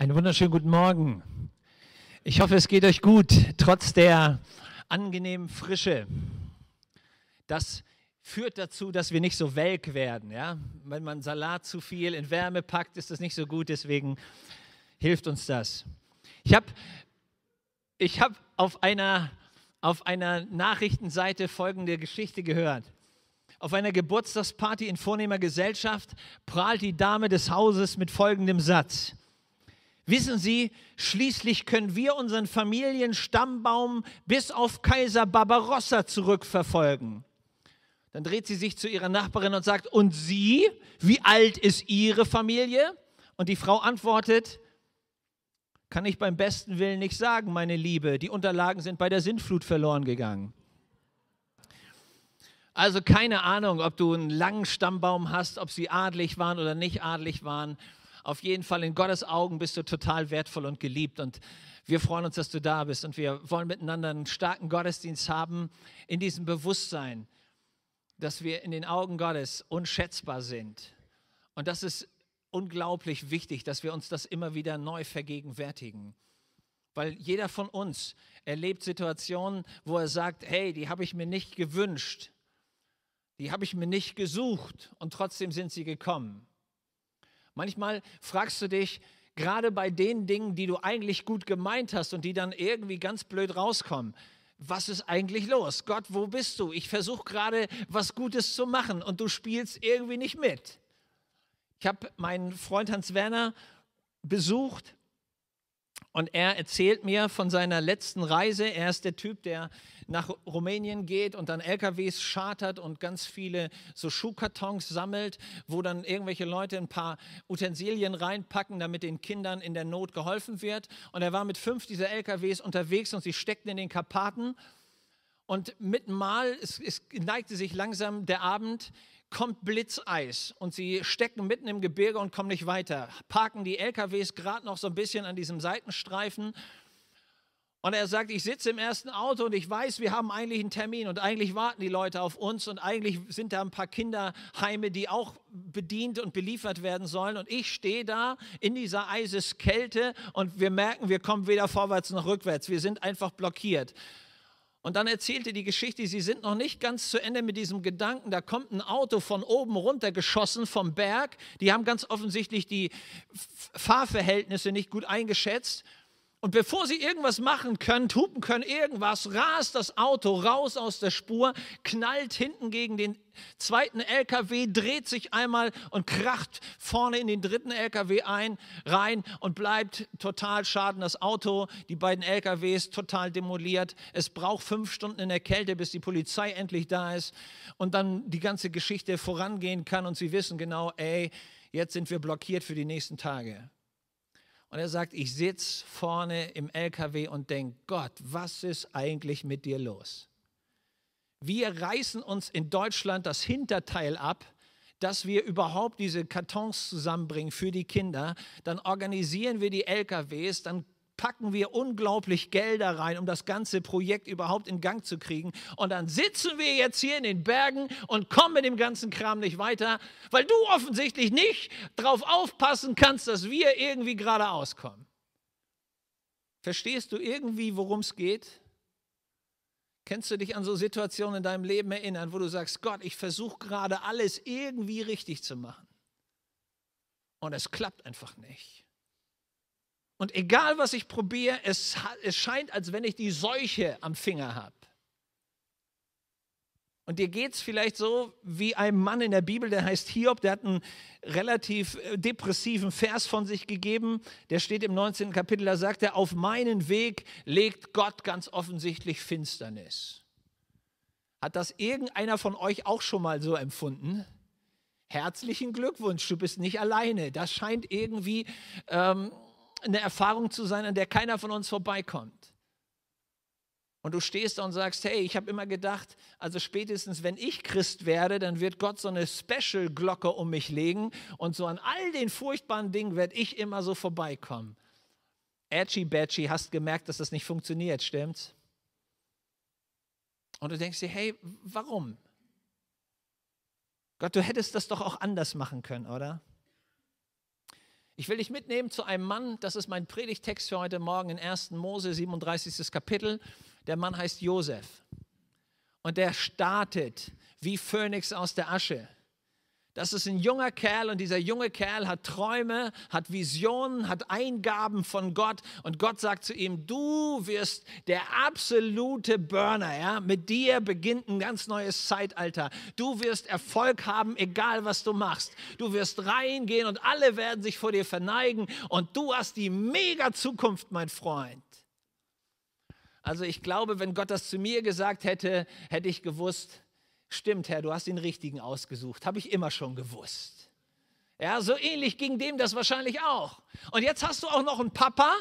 Einen wunderschönen guten Morgen. Ich hoffe, es geht euch gut, trotz der angenehmen Frische. Das führt dazu, dass wir nicht so welk werden. Ja? Wenn man Salat zu viel in Wärme packt, ist das nicht so gut, deswegen hilft uns das. Ich habe ich hab auf, einer, auf einer Nachrichtenseite folgende Geschichte gehört. Auf einer Geburtstagsparty in vornehmer Gesellschaft prahlt die Dame des Hauses mit folgendem Satz. Wissen Sie, schließlich können wir unseren Familienstammbaum bis auf Kaiser Barbarossa zurückverfolgen. Dann dreht sie sich zu ihrer Nachbarin und sagt, und Sie, wie alt ist Ihre Familie? Und die Frau antwortet, kann ich beim besten Willen nicht sagen, meine Liebe, die Unterlagen sind bei der Sintflut verloren gegangen. Also keine Ahnung, ob du einen langen Stammbaum hast, ob sie adlig waren oder nicht adlig waren. Auf jeden Fall in Gottes Augen bist du total wertvoll und geliebt. Und wir freuen uns, dass du da bist. Und wir wollen miteinander einen starken Gottesdienst haben in diesem Bewusstsein, dass wir in den Augen Gottes unschätzbar sind. Und das ist unglaublich wichtig, dass wir uns das immer wieder neu vergegenwärtigen. Weil jeder von uns erlebt Situationen, wo er sagt, hey, die habe ich mir nicht gewünscht, die habe ich mir nicht gesucht und trotzdem sind sie gekommen. Manchmal fragst du dich, gerade bei den Dingen, die du eigentlich gut gemeint hast und die dann irgendwie ganz blöd rauskommen, was ist eigentlich los? Gott, wo bist du? Ich versuche gerade was Gutes zu machen und du spielst irgendwie nicht mit. Ich habe meinen Freund Hans Werner besucht und er erzählt mir von seiner letzten Reise. Er ist der Typ, der nach Rumänien geht und dann LKWs chartert und ganz viele so Schuhkartons sammelt, wo dann irgendwelche Leute ein paar Utensilien reinpacken, damit den Kindern in der Not geholfen wird. Und er war mit fünf dieser LKWs unterwegs und sie steckten in den Karpaten. Und mitten mal, es, es neigte sich langsam der Abend, kommt Blitzeis und sie stecken mitten im Gebirge und kommen nicht weiter. Parken die LKWs gerade noch so ein bisschen an diesem Seitenstreifen. Und er sagt, ich sitze im ersten Auto und ich weiß, wir haben eigentlich einen Termin und eigentlich warten die Leute auf uns und eigentlich sind da ein paar Kinderheime, die auch bedient und beliefert werden sollen. Und ich stehe da in dieser Eiseskälte und wir merken, wir kommen weder vorwärts noch rückwärts. Wir sind einfach blockiert. Und dann erzählte die Geschichte, sie sind noch nicht ganz zu Ende mit diesem Gedanken. Da kommt ein Auto von oben runter geschossen vom Berg. Die haben ganz offensichtlich die Fahrverhältnisse nicht gut eingeschätzt und bevor sie irgendwas machen können, tupen können, irgendwas, rast das Auto raus aus der Spur, knallt hinten gegen den zweiten LKW, dreht sich einmal und kracht vorne in den dritten LKW ein, rein und bleibt total schaden. Das Auto, die beiden LKWs total demoliert. Es braucht fünf Stunden in der Kälte, bis die Polizei endlich da ist und dann die ganze Geschichte vorangehen kann. Und sie wissen genau, ey, jetzt sind wir blockiert für die nächsten Tage. Und er sagt, ich sitze vorne im LKW und denke, Gott, was ist eigentlich mit dir los? Wir reißen uns in Deutschland das Hinterteil ab, dass wir überhaupt diese Kartons zusammenbringen für die Kinder. Dann organisieren wir die LKWs, dann packen wir unglaublich Gelder rein, um das ganze Projekt überhaupt in Gang zu kriegen. Und dann sitzen wir jetzt hier in den Bergen und kommen mit dem ganzen Kram nicht weiter, weil du offensichtlich nicht darauf aufpassen kannst, dass wir irgendwie geradeaus kommen. Verstehst du irgendwie, worum es geht? Kennst du dich an so Situationen in deinem Leben erinnern, wo du sagst, Gott, ich versuche gerade alles irgendwie richtig zu machen. Und es klappt einfach nicht. Und egal, was ich probiere, es, es scheint, als wenn ich die Seuche am Finger habe. Und dir geht es vielleicht so wie einem Mann in der Bibel, der heißt Hiob, der hat einen relativ äh, depressiven Vers von sich gegeben. Der steht im 19. Kapitel, da sagt er, auf meinen Weg legt Gott ganz offensichtlich Finsternis. Hat das irgendeiner von euch auch schon mal so empfunden? Herzlichen Glückwunsch, du bist nicht alleine. Das scheint irgendwie ähm, eine Erfahrung zu sein, an der keiner von uns vorbeikommt. Und du stehst da und sagst, hey, ich habe immer gedacht, also spätestens wenn ich Christ werde, dann wird Gott so eine Special-Glocke um mich legen und so an all den furchtbaren Dingen werde ich immer so vorbeikommen. Edgy Badgy, hast gemerkt, dass das nicht funktioniert, stimmt's? Und du denkst dir, hey, warum? Gott, du hättest das doch auch anders machen können, oder? Ich will dich mitnehmen zu einem Mann, das ist mein Predigtext für heute Morgen in 1. Mose 37. Kapitel. Der Mann heißt Josef. Und der startet wie Phönix aus der Asche. Das ist ein junger Kerl und dieser junge Kerl hat Träume, hat Visionen, hat Eingaben von Gott und Gott sagt zu ihm, du wirst der absolute Burner, ja? mit dir beginnt ein ganz neues Zeitalter. Du wirst Erfolg haben, egal was du machst. Du wirst reingehen und alle werden sich vor dir verneigen und du hast die mega Zukunft, mein Freund. Also ich glaube, wenn Gott das zu mir gesagt hätte, hätte ich gewusst, stimmt Herr, du hast den richtigen ausgesucht, habe ich immer schon gewusst. Ja, so ähnlich ging dem das wahrscheinlich auch. Und jetzt hast du auch noch einen Papa,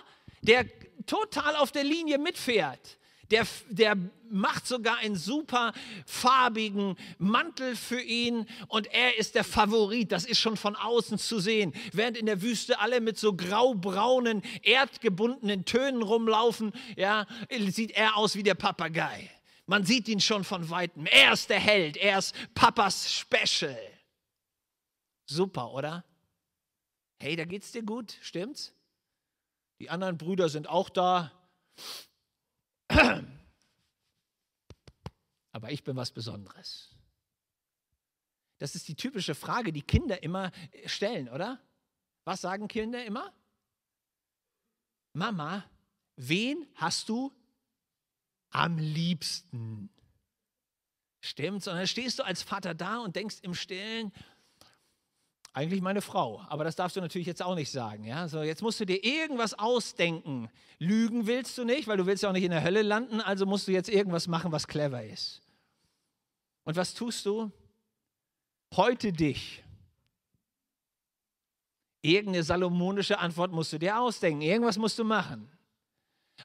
der total auf der Linie mitfährt. Der, der macht sogar einen super farbigen Mantel für ihn und er ist der Favorit. Das ist schon von außen zu sehen. Während in der Wüste alle mit so graubraunen, erdgebundenen Tönen rumlaufen, ja, sieht er aus wie der Papagei. Man sieht ihn schon von weitem. Er ist der Held, er ist Papas Special. Super, oder? Hey, da geht's dir gut, stimmt's? Die anderen Brüder sind auch da. Aber ich bin was Besonderes. Das ist die typische Frage, die Kinder immer äh, stellen, oder? Was sagen Kinder immer? Mama, wen hast du am liebsten. Stimmt, sondern stehst du als Vater da und denkst im Stillen, eigentlich meine Frau, aber das darfst du natürlich jetzt auch nicht sagen. Ja? So, jetzt musst du dir irgendwas ausdenken. Lügen willst du nicht, weil du willst ja auch nicht in der Hölle landen, also musst du jetzt irgendwas machen, was clever ist. Und was tust du? Heute dich. Irgendeine salomonische Antwort musst du dir ausdenken, irgendwas musst du machen.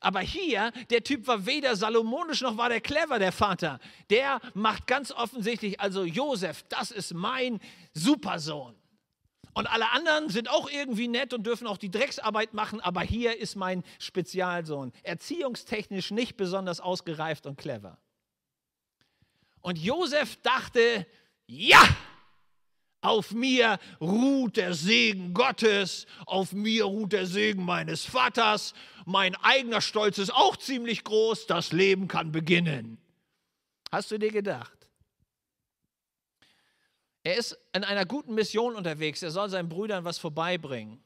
Aber hier, der Typ war weder salomonisch noch war der clever, der Vater. Der macht ganz offensichtlich, also Josef, das ist mein Supersohn. Und alle anderen sind auch irgendwie nett und dürfen auch die Drecksarbeit machen, aber hier ist mein Spezialsohn. Erziehungstechnisch nicht besonders ausgereift und clever. Und Josef dachte, ja, auf mir ruht der Segen Gottes, auf mir ruht der Segen meines Vaters. Mein eigener Stolz ist auch ziemlich groß, das Leben kann beginnen. Hast du dir gedacht? Er ist in einer guten Mission unterwegs, er soll seinen Brüdern was vorbeibringen.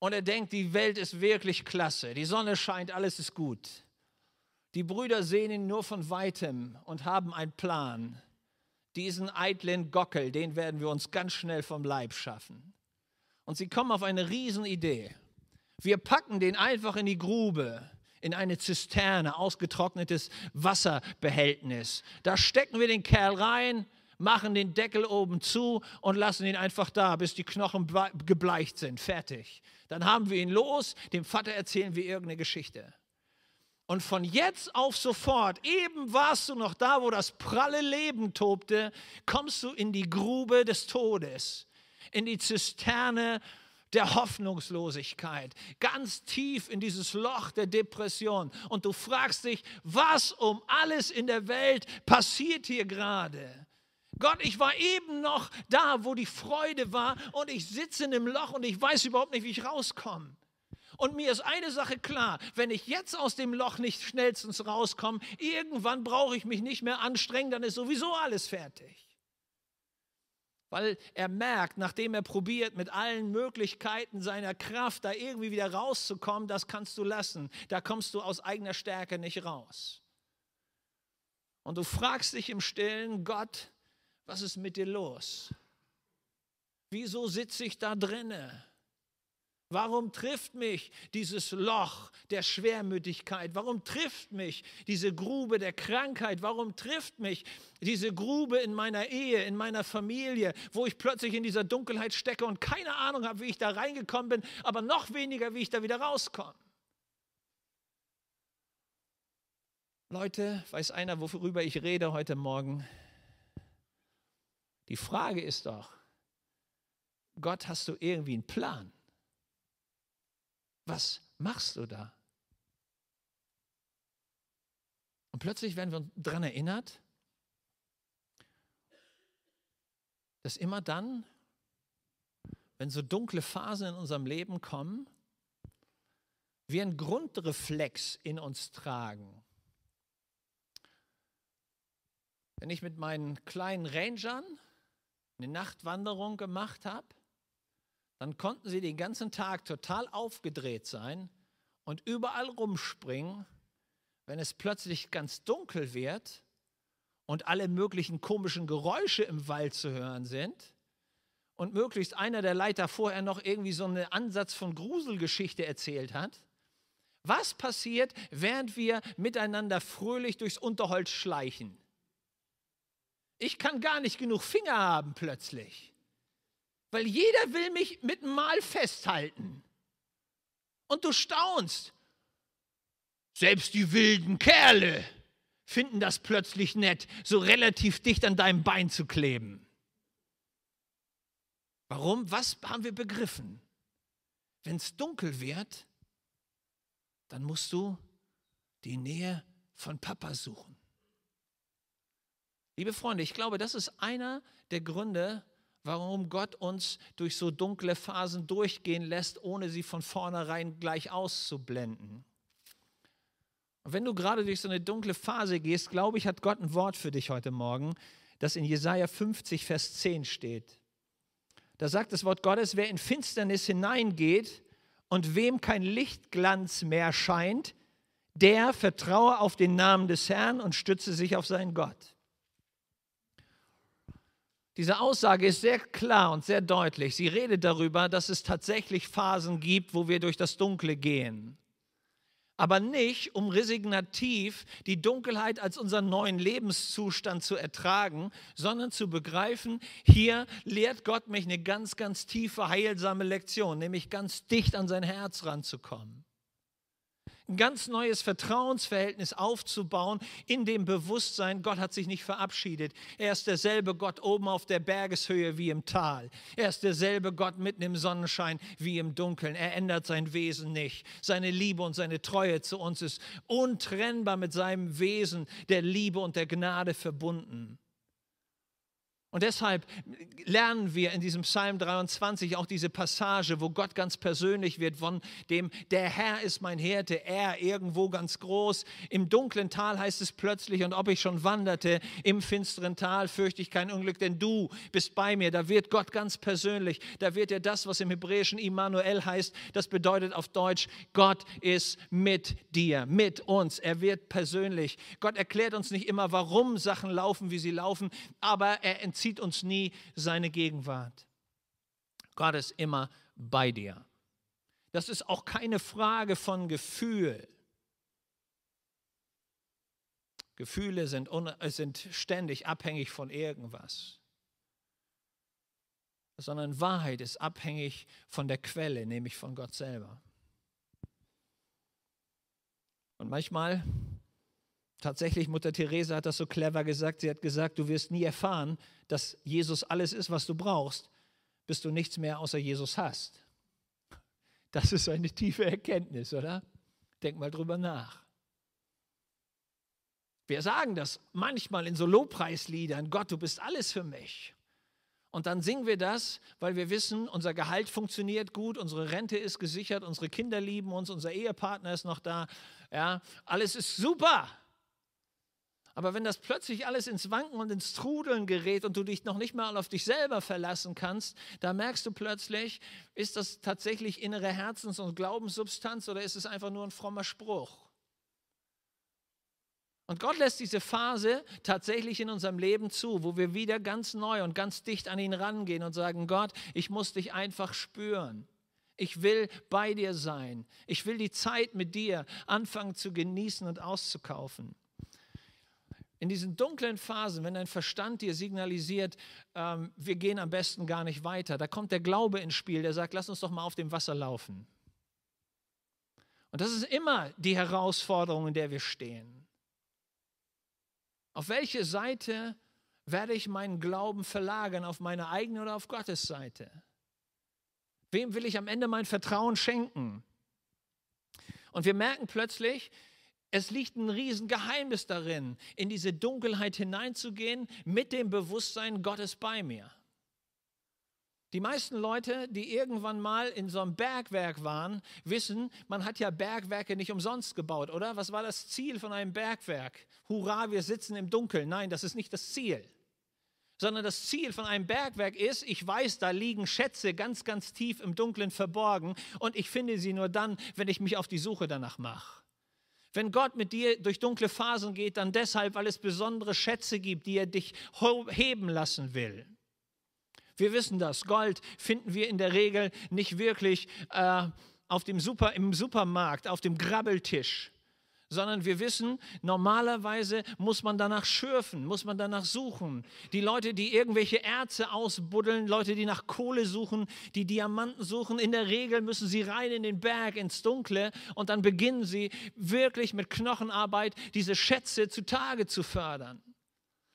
Und er denkt, die Welt ist wirklich klasse, die Sonne scheint, alles ist gut. Die Brüder sehen ihn nur von weitem und haben einen Plan. Diesen eitlen Gockel, den werden wir uns ganz schnell vom Leib schaffen. Und sie kommen auf eine Riesenidee. Wir packen den einfach in die Grube, in eine Zisterne, ausgetrocknetes Wasserbehältnis. Da stecken wir den Kerl rein, machen den Deckel oben zu und lassen ihn einfach da, bis die Knochen gebleicht sind. Fertig. Dann haben wir ihn los, dem Vater erzählen wir irgendeine Geschichte. Und von jetzt auf sofort, eben warst du noch da, wo das pralle Leben tobte, kommst du in die Grube des Todes, in die Zisterne der Hoffnungslosigkeit, ganz tief in dieses Loch der Depression. Und du fragst dich, was um alles in der Welt passiert hier gerade? Gott, ich war eben noch da, wo die Freude war und ich sitze in dem Loch und ich weiß überhaupt nicht, wie ich rauskomme. Und mir ist eine Sache klar, wenn ich jetzt aus dem Loch nicht schnellstens rauskomme, irgendwann brauche ich mich nicht mehr anstrengen, dann ist sowieso alles fertig. Weil er merkt, nachdem er probiert, mit allen Möglichkeiten seiner Kraft da irgendwie wieder rauszukommen, das kannst du lassen. Da kommst du aus eigener Stärke nicht raus. Und du fragst dich im stillen, Gott, was ist mit dir los? Wieso sitze ich da drinne? Warum trifft mich dieses Loch der Schwermütigkeit? Warum trifft mich diese Grube der Krankheit? Warum trifft mich diese Grube in meiner Ehe, in meiner Familie, wo ich plötzlich in dieser Dunkelheit stecke und keine Ahnung habe, wie ich da reingekommen bin, aber noch weniger, wie ich da wieder rauskomme? Leute, weiß einer, worüber ich rede heute Morgen? Die Frage ist doch, Gott, hast du irgendwie einen Plan? was machst du da? Und plötzlich werden wir daran erinnert, dass immer dann, wenn so dunkle Phasen in unserem Leben kommen, wir einen Grundreflex in uns tragen. Wenn ich mit meinen kleinen Rangern eine Nachtwanderung gemacht habe, dann konnten sie den ganzen Tag total aufgedreht sein und überall rumspringen, wenn es plötzlich ganz dunkel wird und alle möglichen komischen Geräusche im Wald zu hören sind und möglichst einer der Leiter vorher noch irgendwie so einen Ansatz von Gruselgeschichte erzählt hat. Was passiert, während wir miteinander fröhlich durchs Unterholz schleichen? Ich kann gar nicht genug Finger haben plötzlich. Weil jeder will mich mit dem Mal festhalten. Und du staunst. Selbst die wilden Kerle finden das plötzlich nett, so relativ dicht an deinem Bein zu kleben. Warum? Was haben wir begriffen? Wenn es dunkel wird, dann musst du die Nähe von Papa suchen. Liebe Freunde, ich glaube, das ist einer der Gründe, warum Gott uns durch so dunkle Phasen durchgehen lässt, ohne sie von vornherein gleich auszublenden. Und wenn du gerade durch so eine dunkle Phase gehst, glaube ich, hat Gott ein Wort für dich heute Morgen, das in Jesaja 50, Vers 10 steht. Da sagt das Wort Gottes: Wer in Finsternis hineingeht und wem kein Lichtglanz mehr scheint, der vertraue auf den Namen des Herrn und stütze sich auf seinen Gott. Diese Aussage ist sehr klar und sehr deutlich. Sie redet darüber, dass es tatsächlich Phasen gibt, wo wir durch das Dunkle gehen. Aber nicht, um resignativ die Dunkelheit als unseren neuen Lebenszustand zu ertragen, sondern zu begreifen, hier lehrt Gott mich eine ganz, ganz tiefe, heilsame Lektion, nämlich ganz dicht an sein Herz ranzukommen ein ganz neues Vertrauensverhältnis aufzubauen, in dem Bewusstsein, Gott hat sich nicht verabschiedet. Er ist derselbe Gott oben auf der Bergeshöhe wie im Tal. Er ist derselbe Gott mitten im Sonnenschein wie im Dunkeln. Er ändert sein Wesen nicht. Seine Liebe und seine Treue zu uns ist untrennbar mit seinem Wesen der Liebe und der Gnade verbunden. Und deshalb lernen wir in diesem Psalm 23 auch diese Passage, wo Gott ganz persönlich wird, von dem, der Herr ist mein Hirte, er irgendwo ganz groß. Im dunklen Tal heißt es plötzlich, und ob ich schon wanderte, im finsteren Tal fürchte ich kein Unglück, denn du bist bei mir. Da wird Gott ganz persönlich, da wird er das, was im Hebräischen Immanuel heißt, das bedeutet auf Deutsch, Gott ist mit dir, mit uns. Er wird persönlich. Gott erklärt uns nicht immer, warum Sachen laufen, wie sie laufen, aber er enthält entzieht uns nie seine Gegenwart. Gott ist immer bei dir. Das ist auch keine Frage von Gefühl. Gefühle sind, äh, sind ständig abhängig von irgendwas, sondern Wahrheit ist abhängig von der Quelle, nämlich von Gott selber. Und manchmal Tatsächlich, Mutter Therese hat das so clever gesagt. Sie hat gesagt, du wirst nie erfahren, dass Jesus alles ist, was du brauchst, bis du nichts mehr außer Jesus hast. Das ist eine tiefe Erkenntnis, oder? Denk mal drüber nach. Wir sagen das manchmal in so Lobpreisliedern, Gott, du bist alles für mich. Und dann singen wir das, weil wir wissen, unser Gehalt funktioniert gut, unsere Rente ist gesichert, unsere Kinder lieben uns, unser Ehepartner ist noch da. Ja, alles ist super. Aber wenn das plötzlich alles ins Wanken und ins Trudeln gerät und du dich noch nicht mal auf dich selber verlassen kannst, da merkst du plötzlich, ist das tatsächlich innere Herzens- und Glaubenssubstanz oder ist es einfach nur ein frommer Spruch? Und Gott lässt diese Phase tatsächlich in unserem Leben zu, wo wir wieder ganz neu und ganz dicht an ihn rangehen und sagen, Gott, ich muss dich einfach spüren. Ich will bei dir sein. Ich will die Zeit mit dir anfangen zu genießen und auszukaufen. In diesen dunklen Phasen, wenn dein Verstand dir signalisiert, ähm, wir gehen am besten gar nicht weiter, da kommt der Glaube ins Spiel, der sagt, lass uns doch mal auf dem Wasser laufen. Und das ist immer die Herausforderung, in der wir stehen. Auf welche Seite werde ich meinen Glauben verlagern, auf meine eigene oder auf Gottes Seite? Wem will ich am Ende mein Vertrauen schenken? Und wir merken plötzlich, es liegt ein Riesengeheimnis darin, in diese Dunkelheit hineinzugehen mit dem Bewusstsein, Gottes bei mir. Die meisten Leute, die irgendwann mal in so einem Bergwerk waren, wissen, man hat ja Bergwerke nicht umsonst gebaut, oder? Was war das Ziel von einem Bergwerk? Hurra, wir sitzen im Dunkeln. Nein, das ist nicht das Ziel. Sondern das Ziel von einem Bergwerk ist, ich weiß, da liegen Schätze ganz, ganz tief im Dunkeln verborgen und ich finde sie nur dann, wenn ich mich auf die Suche danach mache. Wenn Gott mit dir durch dunkle Phasen geht, dann deshalb, weil es besondere Schätze gibt, die er dich heben lassen will. Wir wissen das. Gold finden wir in der Regel nicht wirklich äh, auf dem Super, im Supermarkt, auf dem Grabbeltisch sondern wir wissen, normalerweise muss man danach schürfen, muss man danach suchen. Die Leute, die irgendwelche Erze ausbuddeln, Leute, die nach Kohle suchen, die Diamanten suchen, in der Regel müssen sie rein in den Berg, ins Dunkle und dann beginnen sie wirklich mit Knochenarbeit diese Schätze zutage zu fördern.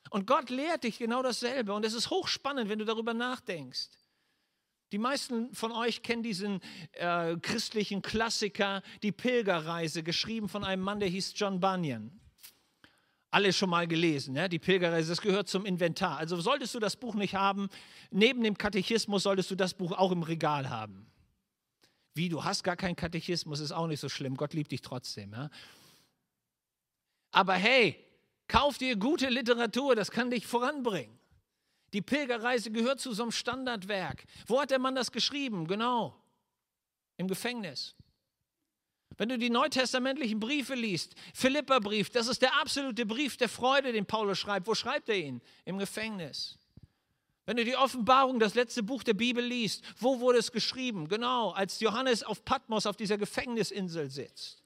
Und Gott lehrt dich genau dasselbe und es ist hochspannend, wenn du darüber nachdenkst. Die meisten von euch kennen diesen äh, christlichen Klassiker, Die Pilgerreise, geschrieben von einem Mann, der hieß John Bunyan. Alle schon mal gelesen, ja? die Pilgerreise, das gehört zum Inventar. Also solltest du das Buch nicht haben, neben dem Katechismus solltest du das Buch auch im Regal haben. Wie, du hast gar keinen Katechismus, ist auch nicht so schlimm, Gott liebt dich trotzdem. Ja? Aber hey, kauf dir gute Literatur, das kann dich voranbringen. Die Pilgerreise gehört zu so einem Standardwerk. Wo hat der Mann das geschrieben? Genau, im Gefängnis. Wenn du die neutestamentlichen Briefe liest, Philipperbrief, das ist der absolute Brief der Freude, den Paulus schreibt. Wo schreibt er ihn? Im Gefängnis. Wenn du die Offenbarung, das letzte Buch der Bibel liest, wo wurde es geschrieben? Genau, als Johannes auf Patmos auf dieser Gefängnisinsel sitzt.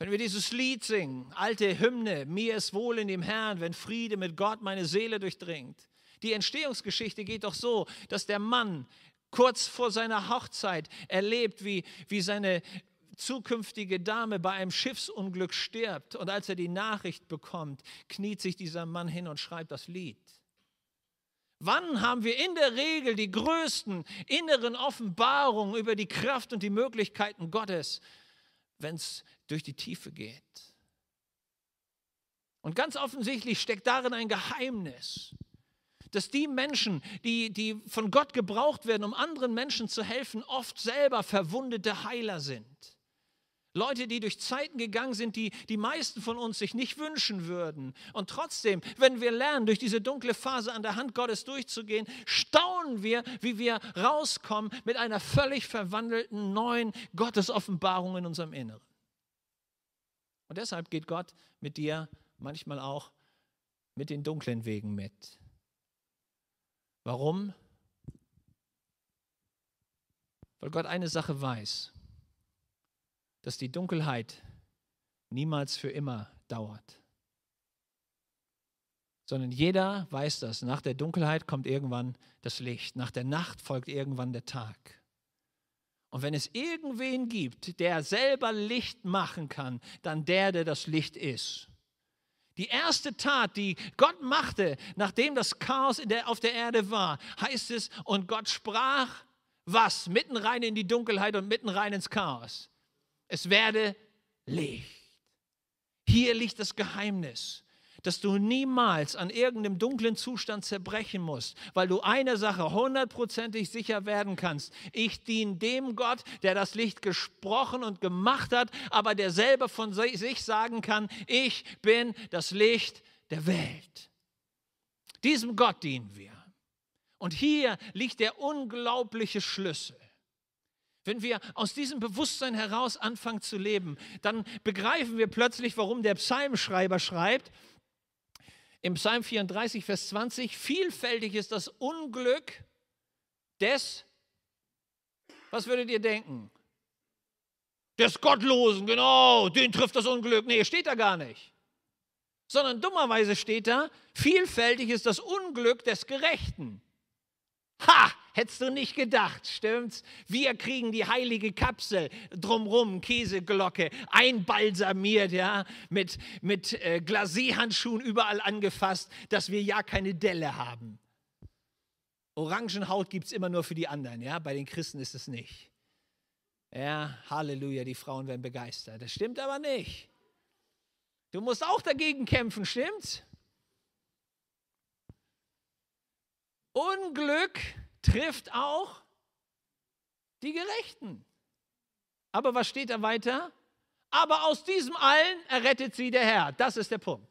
Wenn wir dieses Lied singen, alte Hymne, mir ist wohl in dem Herrn, wenn Friede mit Gott meine Seele durchdringt. Die Entstehungsgeschichte geht doch so, dass der Mann kurz vor seiner Hochzeit erlebt, wie, wie seine zukünftige Dame bei einem Schiffsunglück stirbt. Und als er die Nachricht bekommt, kniet sich dieser Mann hin und schreibt das Lied. Wann haben wir in der Regel die größten inneren Offenbarungen über die Kraft und die Möglichkeiten Gottes, wenn es durch die Tiefe geht. Und ganz offensichtlich steckt darin ein Geheimnis, dass die Menschen, die, die von Gott gebraucht werden, um anderen Menschen zu helfen, oft selber verwundete Heiler sind. Leute, die durch Zeiten gegangen sind, die die meisten von uns sich nicht wünschen würden. Und trotzdem, wenn wir lernen, durch diese dunkle Phase an der Hand Gottes durchzugehen, staunen wir, wie wir rauskommen mit einer völlig verwandelten neuen Gottesoffenbarung in unserem Inneren. Und deshalb geht Gott mit dir manchmal auch mit den dunklen Wegen mit. Warum? Weil Gott eine Sache weiß dass die Dunkelheit niemals für immer dauert. Sondern jeder weiß das. Nach der Dunkelheit kommt irgendwann das Licht. Nach der Nacht folgt irgendwann der Tag. Und wenn es irgendwen gibt, der selber Licht machen kann, dann der, der das Licht ist. Die erste Tat, die Gott machte, nachdem das Chaos der, auf der Erde war, heißt es, und Gott sprach was? Mitten rein in die Dunkelheit und mitten rein ins Chaos. Es werde Licht. Hier liegt das Geheimnis, dass du niemals an irgendeinem dunklen Zustand zerbrechen musst, weil du einer Sache hundertprozentig sicher werden kannst. Ich diene dem Gott, der das Licht gesprochen und gemacht hat, aber der selber von sich sagen kann, ich bin das Licht der Welt. Diesem Gott dienen wir. Und hier liegt der unglaubliche Schlüssel. Wenn wir aus diesem Bewusstsein heraus anfangen zu leben, dann begreifen wir plötzlich, warum der Psalmschreiber schreibt, im Psalm 34, Vers 20, vielfältig ist das Unglück des, was würdet ihr denken? Des Gottlosen, genau, den trifft das Unglück. Nee, steht da gar nicht. Sondern dummerweise steht da, vielfältig ist das Unglück des Gerechten. Ha! Hättest du nicht gedacht, stimmt's? Wir kriegen die heilige Kapsel drumrum, Käseglocke, einbalsamiert, ja, mit, mit äh, Glacéhandschuhen überall angefasst, dass wir ja keine Delle haben. Orangenhaut gibt es immer nur für die anderen, ja, bei den Christen ist es nicht. Ja, Halleluja, die Frauen werden begeistert. Das stimmt aber nicht. Du musst auch dagegen kämpfen, stimmt's? Unglück trifft auch die Gerechten. Aber was steht da weiter? Aber aus diesem allen errettet sie der Herr. Das ist der Punkt.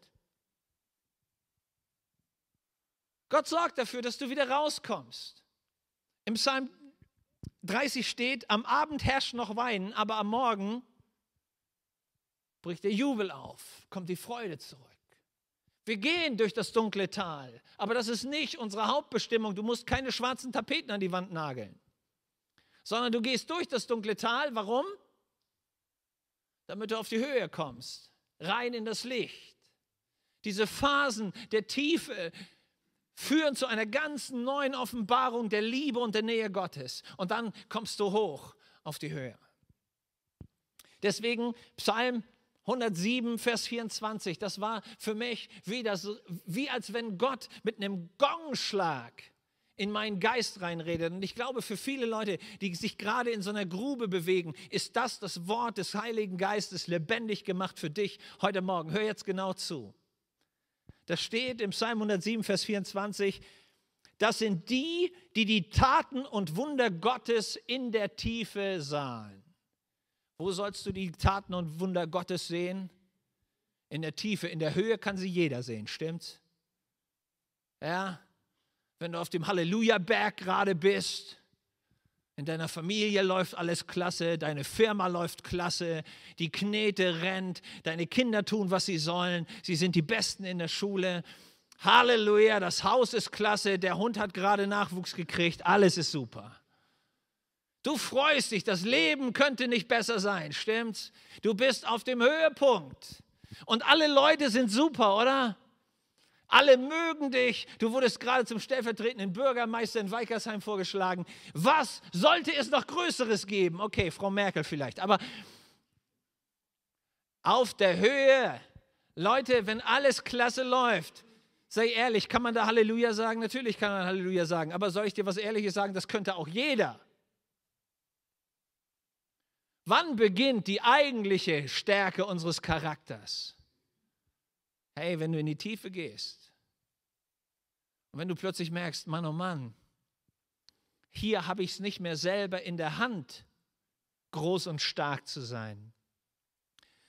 Gott sorgt dafür, dass du wieder rauskommst. Im Psalm 30 steht, am Abend herrscht noch Weinen, aber am Morgen bricht der Jubel auf, kommt die Freude zurück. Wir gehen durch das dunkle Tal, aber das ist nicht unsere Hauptbestimmung. Du musst keine schwarzen Tapeten an die Wand nageln, sondern du gehst durch das dunkle Tal. Warum? Damit du auf die Höhe kommst, rein in das Licht. Diese Phasen der Tiefe, führen zu einer ganzen neuen Offenbarung der Liebe und der Nähe Gottes. Und dann kommst du hoch auf die Höhe. Deswegen Psalm 107, Vers 24, das war für mich wie, das, wie als wenn Gott mit einem Gongschlag in meinen Geist reinredet. Und ich glaube, für viele Leute, die sich gerade in so einer Grube bewegen, ist das das Wort des Heiligen Geistes lebendig gemacht für dich heute Morgen. Hör jetzt genau zu. Das steht im Psalm 107, Vers 24. Das sind die, die die Taten und Wunder Gottes in der Tiefe sahen. Wo sollst du die Taten und Wunder Gottes sehen? In der Tiefe, in der Höhe kann sie jeder sehen, stimmt's? Ja? Wenn du auf dem Halleluja-Berg gerade bist, in deiner Familie läuft alles klasse, deine Firma läuft klasse, die Knete rennt, deine Kinder tun, was sie sollen, sie sind die Besten in der Schule. Halleluja, das Haus ist klasse, der Hund hat gerade Nachwuchs gekriegt, alles ist super. Du freust dich, das Leben könnte nicht besser sein, stimmt's? Du bist auf dem Höhepunkt. Und alle Leute sind super, oder? Alle mögen dich. Du wurdest gerade zum stellvertretenden Bürgermeister in Weikersheim vorgeschlagen. Was sollte es noch Größeres geben? Okay, Frau Merkel vielleicht. Aber auf der Höhe, Leute, wenn alles klasse läuft, sei ehrlich, kann man da Halleluja sagen? Natürlich kann man Halleluja sagen. Aber soll ich dir was Ehrliches sagen? Das könnte auch jeder. Wann beginnt die eigentliche Stärke unseres Charakters? Hey, wenn du in die Tiefe gehst und wenn du plötzlich merkst, Mann, oh Mann, hier habe ich es nicht mehr selber in der Hand, groß und stark zu sein,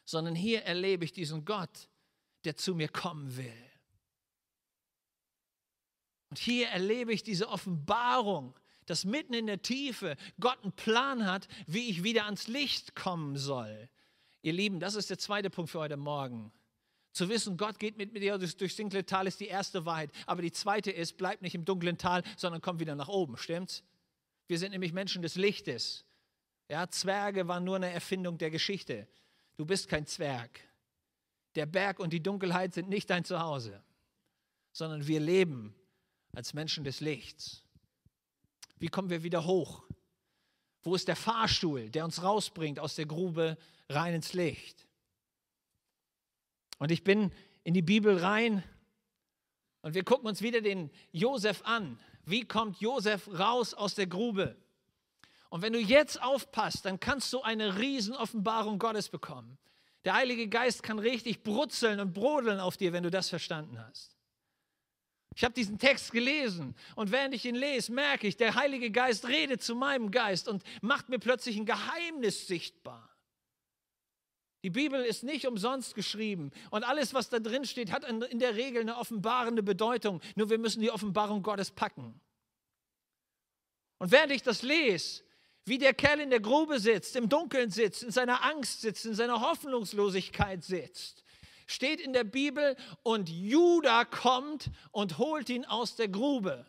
sondern hier erlebe ich diesen Gott, der zu mir kommen will. Und hier erlebe ich diese Offenbarung, dass mitten in der Tiefe Gott einen Plan hat, wie ich wieder ans Licht kommen soll. Ihr Lieben, das ist der zweite Punkt für heute Morgen. Zu wissen, Gott geht mit mir durchs, durchs dunkle Tal ist die erste Wahrheit. Aber die zweite ist, bleib nicht im dunklen Tal, sondern komm wieder nach oben, stimmt's? Wir sind nämlich Menschen des Lichtes. Ja, Zwerge waren nur eine Erfindung der Geschichte. Du bist kein Zwerg. Der Berg und die Dunkelheit sind nicht dein Zuhause, sondern wir leben als Menschen des Lichts. Wie kommen wir wieder hoch? Wo ist der Fahrstuhl, der uns rausbringt aus der Grube rein ins Licht? Und ich bin in die Bibel rein und wir gucken uns wieder den Josef an. Wie kommt Josef raus aus der Grube? Und wenn du jetzt aufpasst, dann kannst du eine Riesenoffenbarung Gottes bekommen. Der Heilige Geist kann richtig brutzeln und brodeln auf dir, wenn du das verstanden hast. Ich habe diesen Text gelesen und während ich ihn lese, merke ich, der Heilige Geist redet zu meinem Geist und macht mir plötzlich ein Geheimnis sichtbar. Die Bibel ist nicht umsonst geschrieben und alles, was da drin steht, hat in der Regel eine offenbarende Bedeutung. Nur wir müssen die Offenbarung Gottes packen. Und während ich das lese, wie der Kerl in der Grube sitzt, im Dunkeln sitzt, in seiner Angst sitzt, in seiner Hoffnungslosigkeit sitzt, steht in der Bibel, und Juda kommt und holt ihn aus der Grube.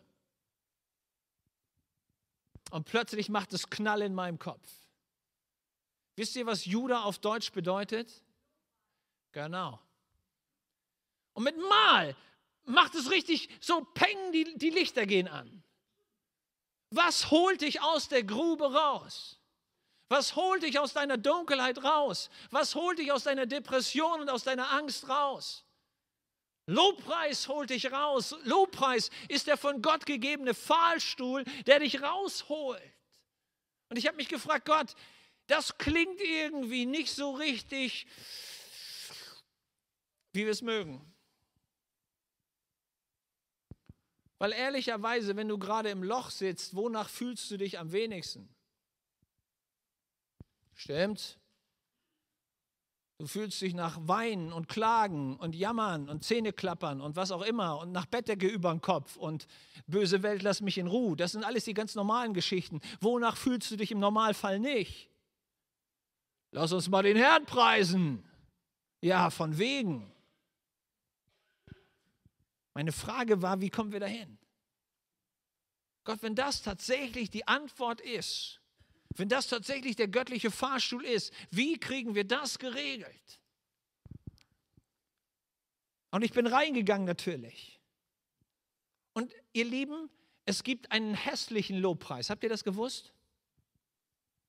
Und plötzlich macht es Knall in meinem Kopf. Wisst ihr, was Juda auf Deutsch bedeutet? Genau. Und mit Mal macht es richtig so, peng, die, die Lichter gehen an. Was holt dich aus der Grube raus? Was holt dich aus deiner Dunkelheit raus? Was holt dich aus deiner Depression und aus deiner Angst raus? Lobpreis holt dich raus. Lobpreis ist der von Gott gegebene Pfahlstuhl, der dich rausholt. Und ich habe mich gefragt, Gott, das klingt irgendwie nicht so richtig, wie wir es mögen. Weil ehrlicherweise, wenn du gerade im Loch sitzt, wonach fühlst du dich am wenigsten? Stimmt's? Du fühlst dich nach Weinen und Klagen und Jammern und Zähneklappern und was auch immer und nach Bettdecke über den Kopf und böse Welt, lass mich in Ruhe. Das sind alles die ganz normalen Geschichten. Wonach fühlst du dich im Normalfall nicht? Lass uns mal den Herrn preisen. Ja, von wegen. Meine Frage war, wie kommen wir dahin? Gott, wenn das tatsächlich die Antwort ist, wenn das tatsächlich der göttliche Fahrstuhl ist, wie kriegen wir das geregelt? Und ich bin reingegangen natürlich. Und ihr Lieben, es gibt einen hässlichen Lobpreis. Habt ihr das gewusst?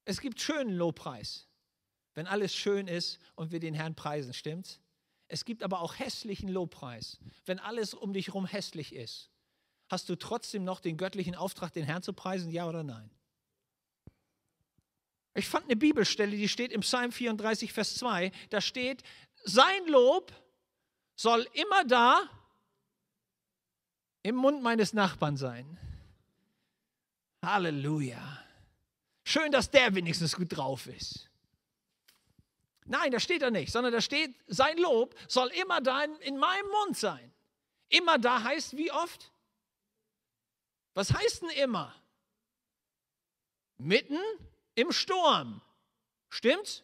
Es gibt schönen Lobpreis, wenn alles schön ist und wir den Herrn preisen, stimmt's? Es gibt aber auch hässlichen Lobpreis, wenn alles um dich herum hässlich ist. Hast du trotzdem noch den göttlichen Auftrag, den Herrn zu preisen, ja oder nein? Ich fand eine Bibelstelle, die steht im Psalm 34, Vers 2. Da steht, sein Lob soll immer da im Mund meines Nachbarn sein. Halleluja. Schön, dass der wenigstens gut drauf ist. Nein, da steht er nicht, sondern da steht, sein Lob soll immer da in, in meinem Mund sein. Immer da heißt wie oft? Was heißt denn immer? Mitten im Sturm. Stimmt's?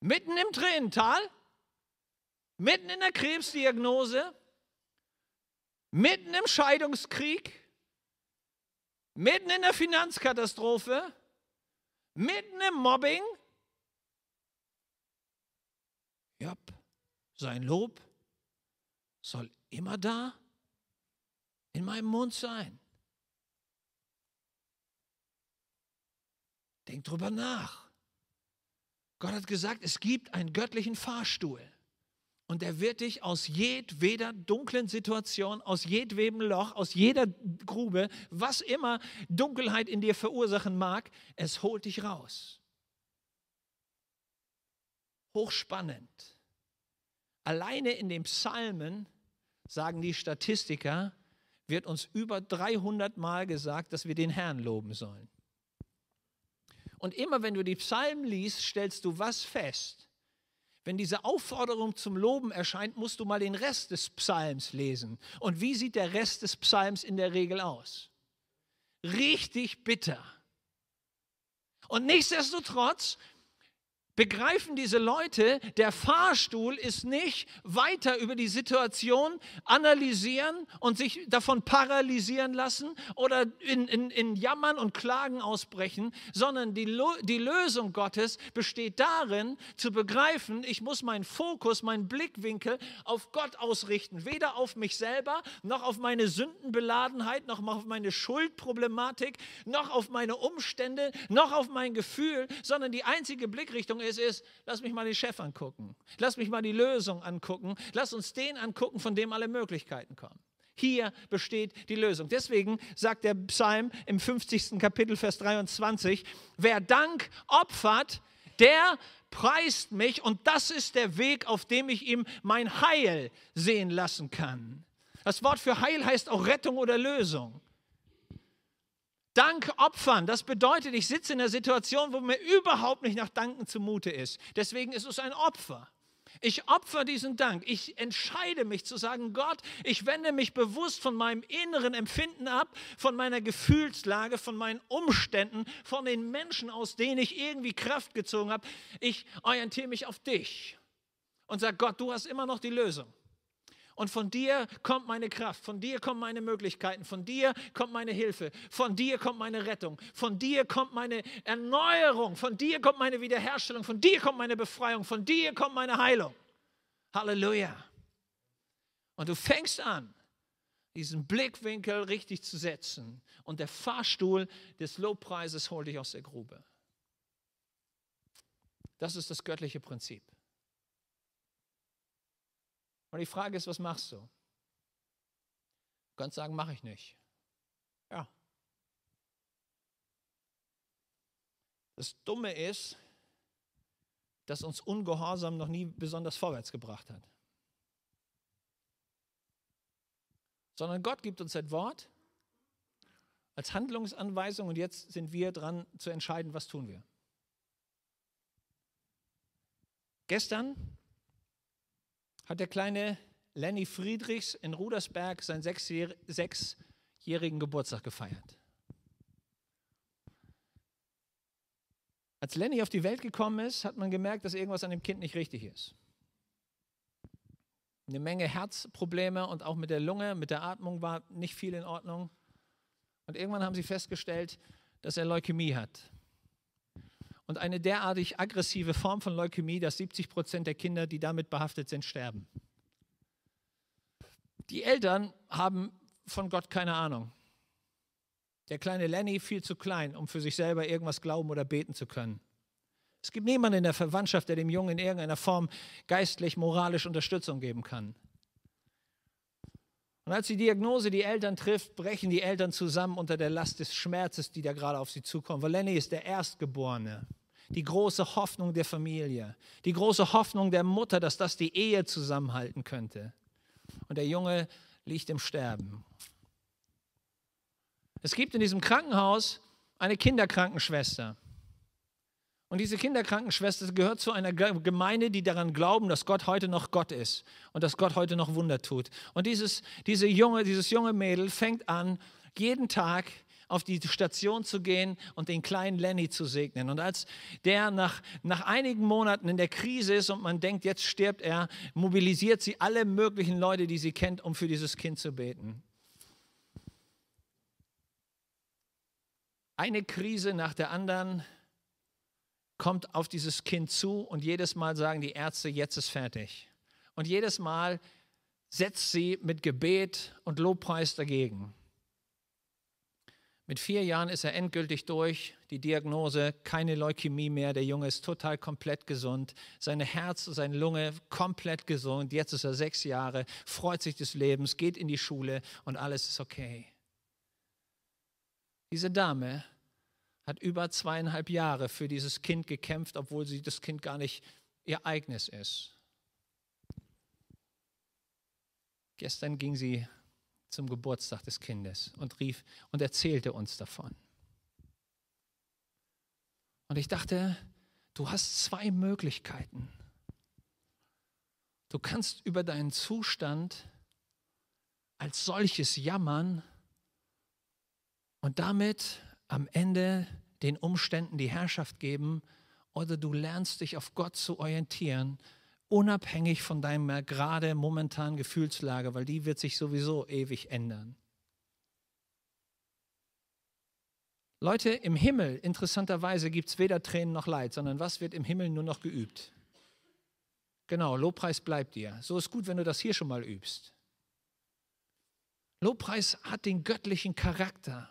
Mitten im Tränental, mitten in der Krebsdiagnose, mitten im Scheidungskrieg, mitten in der Finanzkatastrophe, mitten im Mobbing. Ja, sein Lob soll immer da in meinem Mund sein. Denk drüber nach. Gott hat gesagt, es gibt einen göttlichen Fahrstuhl. Und der wird dich aus jedweder dunklen Situation, aus jedwedem Loch, aus jeder Grube, was immer Dunkelheit in dir verursachen mag, es holt dich raus. Hochspannend. Alleine in den Psalmen, sagen die Statistiker, wird uns über 300 Mal gesagt, dass wir den Herrn loben sollen. Und immer wenn du die Psalmen liest, stellst du was fest? Wenn diese Aufforderung zum Loben erscheint, musst du mal den Rest des Psalms lesen. Und wie sieht der Rest des Psalms in der Regel aus? Richtig bitter. Und nichtsdestotrotz begreifen diese Leute, der Fahrstuhl ist nicht weiter über die Situation analysieren und sich davon paralysieren lassen oder in, in, in Jammern und Klagen ausbrechen, sondern die, die Lösung Gottes besteht darin, zu begreifen, ich muss meinen Fokus, meinen Blickwinkel auf Gott ausrichten, weder auf mich selber, noch auf meine Sündenbeladenheit, noch auf meine Schuldproblematik, noch auf meine Umstände, noch auf mein Gefühl, sondern die einzige Blickrichtung ist, es ist, lass mich mal den Chef angucken, lass mich mal die Lösung angucken, lass uns den angucken, von dem alle Möglichkeiten kommen. Hier besteht die Lösung. Deswegen sagt der Psalm im 50. Kapitel, Vers 23, wer Dank opfert, der preist mich und das ist der Weg, auf dem ich ihm mein Heil sehen lassen kann. Das Wort für Heil heißt auch Rettung oder Lösung. Dank opfern, das bedeutet, ich sitze in einer Situation, wo mir überhaupt nicht nach Danken zumute ist. Deswegen ist es ein Opfer. Ich opfer diesen Dank. Ich entscheide mich zu sagen, Gott, ich wende mich bewusst von meinem inneren Empfinden ab, von meiner Gefühlslage, von meinen Umständen, von den Menschen, aus denen ich irgendwie Kraft gezogen habe. Ich orientiere mich auf dich und sage, Gott, du hast immer noch die Lösung. Und von dir kommt meine Kraft, von dir kommen meine Möglichkeiten, von dir kommt meine Hilfe, von dir kommt meine Rettung, von dir kommt meine Erneuerung, von dir kommt meine Wiederherstellung, von dir kommt meine Befreiung, von dir kommt meine Heilung. Halleluja. Und du fängst an, diesen Blickwinkel richtig zu setzen. Und der Fahrstuhl des Lobpreises holt dich aus der Grube. Das ist das göttliche Prinzip. Und die Frage ist, was machst du? Du kannst sagen, mache ich nicht. Ja. Das Dumme ist, dass uns Ungehorsam noch nie besonders vorwärts gebracht hat. Sondern Gott gibt uns sein Wort als Handlungsanweisung und jetzt sind wir dran zu entscheiden, was tun wir. Gestern hat der kleine Lenny Friedrichs in Rudersberg seinen sechsjährigen Geburtstag gefeiert. Als Lenny auf die Welt gekommen ist, hat man gemerkt, dass irgendwas an dem Kind nicht richtig ist. Eine Menge Herzprobleme und auch mit der Lunge, mit der Atmung war nicht viel in Ordnung. Und irgendwann haben sie festgestellt, dass er Leukämie hat und eine derartig aggressive Form von Leukämie, dass 70 Prozent der Kinder, die damit behaftet sind, sterben. Die Eltern haben von Gott keine Ahnung. Der kleine Lenny viel zu klein, um für sich selber irgendwas glauben oder beten zu können. Es gibt niemanden in der Verwandtschaft, der dem Jungen in irgendeiner Form geistlich, moralisch Unterstützung geben kann. Und als die Diagnose die Eltern trifft, brechen die Eltern zusammen unter der Last des Schmerzes, die da gerade auf sie zukommt. Weil Lenny ist der Erstgeborene die große Hoffnung der Familie, die große Hoffnung der Mutter, dass das die Ehe zusammenhalten könnte. Und der Junge liegt im Sterben. Es gibt in diesem Krankenhaus eine Kinderkrankenschwester. Und diese Kinderkrankenschwester gehört zu einer Gemeinde, die daran glauben, dass Gott heute noch Gott ist und dass Gott heute noch Wunder tut. Und dieses, diese junge, dieses junge Mädel fängt an, jeden Tag auf die Station zu gehen und den kleinen Lenny zu segnen. Und als der nach, nach einigen Monaten in der Krise ist und man denkt, jetzt stirbt er, mobilisiert sie alle möglichen Leute, die sie kennt, um für dieses Kind zu beten. Eine Krise nach der anderen kommt auf dieses Kind zu und jedes Mal sagen die Ärzte, jetzt ist fertig. Und jedes Mal setzt sie mit Gebet und Lobpreis dagegen. Mit vier Jahren ist er endgültig durch. Die Diagnose, keine Leukämie mehr. Der Junge ist total komplett gesund. sein Herz, seine Lunge komplett gesund. Jetzt ist er sechs Jahre, freut sich des Lebens, geht in die Schule und alles ist okay. Diese Dame hat über zweieinhalb Jahre für dieses Kind gekämpft, obwohl sie das Kind gar nicht ihr eigenes ist. Gestern ging sie zum Geburtstag des Kindes und rief und erzählte uns davon. Und ich dachte, du hast zwei Möglichkeiten. Du kannst über deinen Zustand als solches jammern und damit am Ende den Umständen die Herrschaft geben, oder du lernst dich auf Gott zu orientieren unabhängig von deiner gerade momentanen Gefühlslage, weil die wird sich sowieso ewig ändern. Leute, im Himmel, interessanterweise, gibt es weder Tränen noch Leid, sondern was wird im Himmel nur noch geübt? Genau, Lobpreis bleibt dir. So ist gut, wenn du das hier schon mal übst. Lobpreis hat den göttlichen Charakter.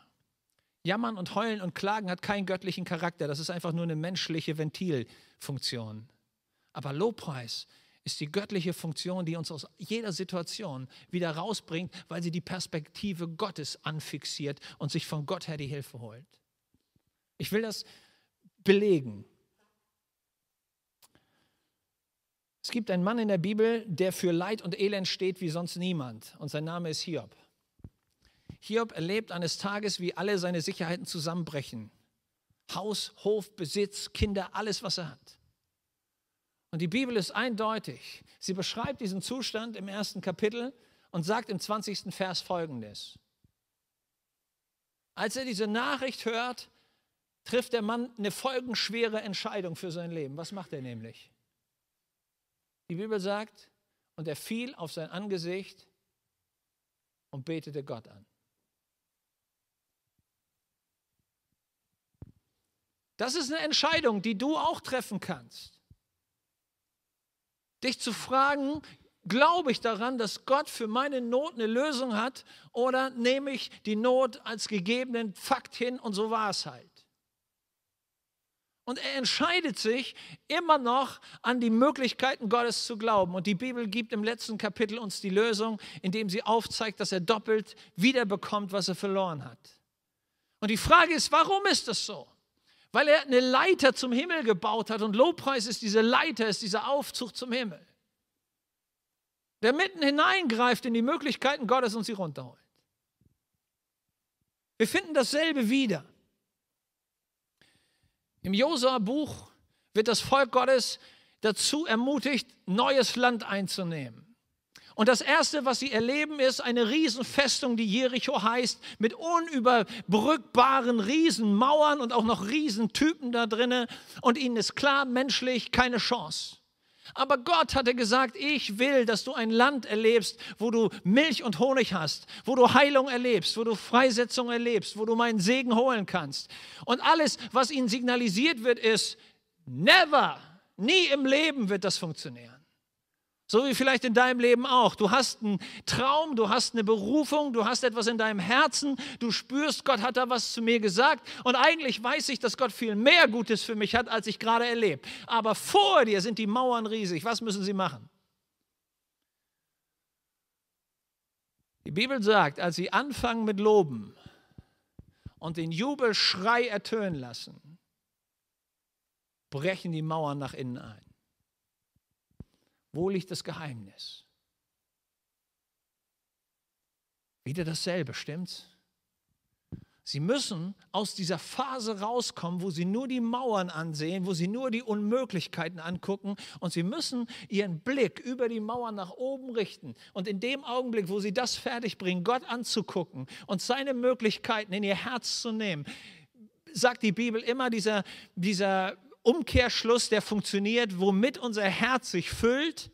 Jammern und Heulen und Klagen hat keinen göttlichen Charakter. Das ist einfach nur eine menschliche Ventilfunktion. Aber Lobpreis ist die göttliche Funktion, die uns aus jeder Situation wieder rausbringt, weil sie die Perspektive Gottes anfixiert und sich von Gott her die Hilfe holt. Ich will das belegen. Es gibt einen Mann in der Bibel, der für Leid und Elend steht wie sonst niemand. Und sein Name ist Hiob. Hiob erlebt eines Tages, wie alle seine Sicherheiten zusammenbrechen. Haus, Hof, Besitz, Kinder, alles, was er hat. Und die Bibel ist eindeutig. Sie beschreibt diesen Zustand im ersten Kapitel und sagt im 20. Vers folgendes. Als er diese Nachricht hört, trifft der Mann eine folgenschwere Entscheidung für sein Leben. Was macht er nämlich? Die Bibel sagt, und er fiel auf sein Angesicht und betete Gott an. Das ist eine Entscheidung, die du auch treffen kannst dich zu fragen, glaube ich daran, dass Gott für meine Not eine Lösung hat oder nehme ich die Not als gegebenen Fakt hin und so war es halt. Und er entscheidet sich immer noch an die Möglichkeiten Gottes zu glauben. Und die Bibel gibt im letzten Kapitel uns die Lösung, indem sie aufzeigt, dass er doppelt wiederbekommt, was er verloren hat. Und die Frage ist, warum ist das so? weil er eine Leiter zum Himmel gebaut hat und Lobpreis ist diese Leiter, ist dieser Aufzug zum Himmel, der mitten hineingreift in die Möglichkeiten Gottes und sie runterholt. Wir finden dasselbe wieder. Im Josua-Buch wird das Volk Gottes dazu ermutigt, neues Land einzunehmen. Und das Erste, was sie erleben, ist eine Riesenfestung, die Jericho heißt, mit unüberbrückbaren Riesenmauern und auch noch Riesentypen da drinnen. Und ihnen ist klar, menschlich keine Chance. Aber Gott hatte gesagt, ich will, dass du ein Land erlebst, wo du Milch und Honig hast, wo du Heilung erlebst, wo du Freisetzung erlebst, wo du meinen Segen holen kannst. Und alles, was ihnen signalisiert wird, ist, never, nie im Leben wird das funktionieren. So wie vielleicht in deinem Leben auch. Du hast einen Traum, du hast eine Berufung, du hast etwas in deinem Herzen, du spürst, Gott hat da was zu mir gesagt und eigentlich weiß ich, dass Gott viel mehr Gutes für mich hat, als ich gerade erlebt. Aber vor dir sind die Mauern riesig. Was müssen sie machen? Die Bibel sagt, als sie anfangen mit Loben und den Jubelschrei ertönen lassen, brechen die Mauern nach innen ein. Wo liegt das Geheimnis? Wieder dasselbe, stimmt's? Sie müssen aus dieser Phase rauskommen, wo sie nur die Mauern ansehen, wo sie nur die Unmöglichkeiten angucken und sie müssen ihren Blick über die Mauern nach oben richten. Und in dem Augenblick, wo sie das fertigbringen, Gott anzugucken und seine Möglichkeiten in ihr Herz zu nehmen, sagt die Bibel immer dieser, dieser Umkehrschluss, der funktioniert, womit unser Herz sich füllt,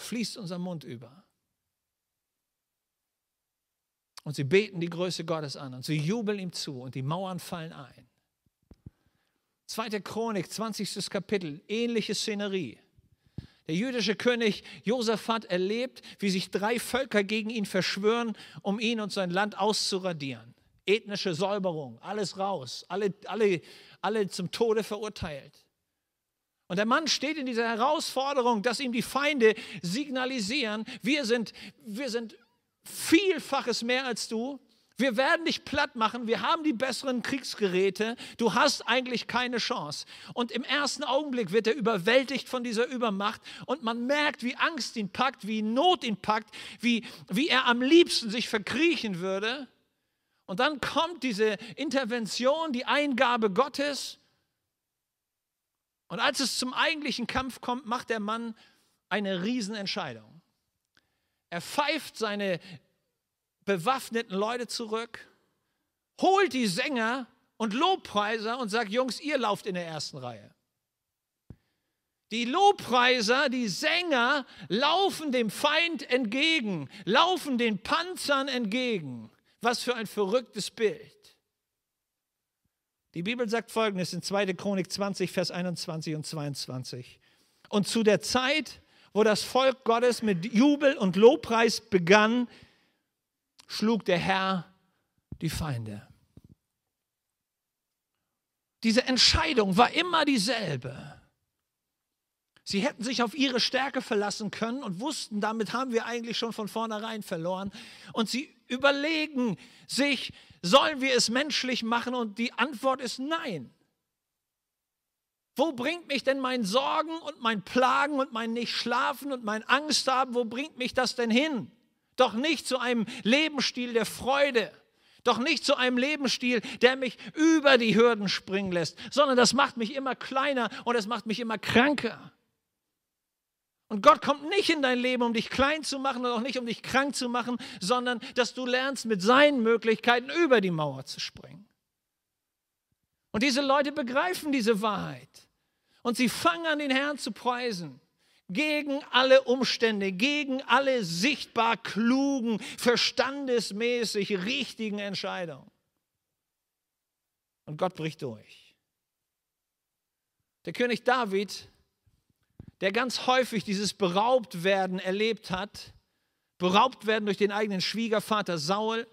fließt unser Mund über. Und sie beten die Größe Gottes an und sie jubeln ihm zu und die Mauern fallen ein. Zweite Chronik, 20. Kapitel, ähnliche Szenerie. Der jüdische König Josaphat erlebt, wie sich drei Völker gegen ihn verschwören, um ihn und sein Land auszuradieren ethnische Säuberung, alles raus, alle, alle, alle zum Tode verurteilt. Und der Mann steht in dieser Herausforderung, dass ihm die Feinde signalisieren, wir sind, wir sind vielfaches mehr als du, wir werden dich platt machen, wir haben die besseren Kriegsgeräte, du hast eigentlich keine Chance. Und im ersten Augenblick wird er überwältigt von dieser Übermacht und man merkt, wie Angst ihn packt, wie Not ihn packt, wie, wie er am liebsten sich verkriechen würde. Und dann kommt diese Intervention, die Eingabe Gottes. Und als es zum eigentlichen Kampf kommt, macht der Mann eine Riesenentscheidung. Er pfeift seine bewaffneten Leute zurück, holt die Sänger und Lobpreiser und sagt, Jungs, ihr lauft in der ersten Reihe. Die Lobpreiser, die Sänger laufen dem Feind entgegen, laufen den Panzern entgegen. Was für ein verrücktes Bild. Die Bibel sagt folgendes in 2. Chronik 20, Vers 21 und 22. Und zu der Zeit, wo das Volk Gottes mit Jubel und Lobpreis begann, schlug der Herr die Feinde. Diese Entscheidung war immer dieselbe. Sie hätten sich auf ihre Stärke verlassen können und wussten, damit haben wir eigentlich schon von vornherein verloren. Und sie überlegen sich, sollen wir es menschlich machen? Und die Antwort ist nein. Wo bringt mich denn mein Sorgen und mein Plagen und mein Nichtschlafen und mein Angst haben? wo bringt mich das denn hin? Doch nicht zu einem Lebensstil der Freude, doch nicht zu einem Lebensstil, der mich über die Hürden springen lässt, sondern das macht mich immer kleiner und es macht mich immer kranker. Und Gott kommt nicht in dein Leben, um dich klein zu machen und auch nicht, um dich krank zu machen, sondern dass du lernst, mit seinen Möglichkeiten über die Mauer zu springen. Und diese Leute begreifen diese Wahrheit. Und sie fangen an, den Herrn zu preisen. Gegen alle Umstände, gegen alle sichtbar klugen, verstandesmäßig richtigen Entscheidungen. Und Gott bricht durch. Der König David der ganz häufig dieses Beraubtwerden erlebt hat, beraubt werden durch den eigenen Schwiegervater Saul,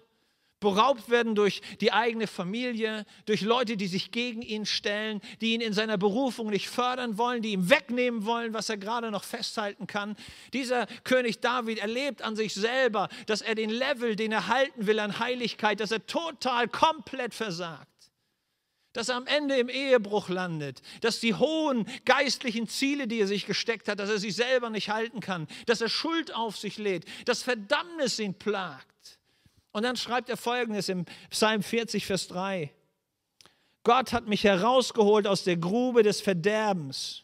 beraubt werden durch die eigene Familie, durch Leute, die sich gegen ihn stellen, die ihn in seiner Berufung nicht fördern wollen, die ihm wegnehmen wollen, was er gerade noch festhalten kann. Dieser König David erlebt an sich selber, dass er den Level, den er halten will an Heiligkeit, dass er total komplett versagt dass er am Ende im Ehebruch landet, dass die hohen geistlichen Ziele, die er sich gesteckt hat, dass er sich selber nicht halten kann, dass er Schuld auf sich lädt, dass Verdammnis ihn plagt. Und dann schreibt er folgendes im Psalm 40, Vers 3. Gott hat mich herausgeholt aus der Grube des Verderbens,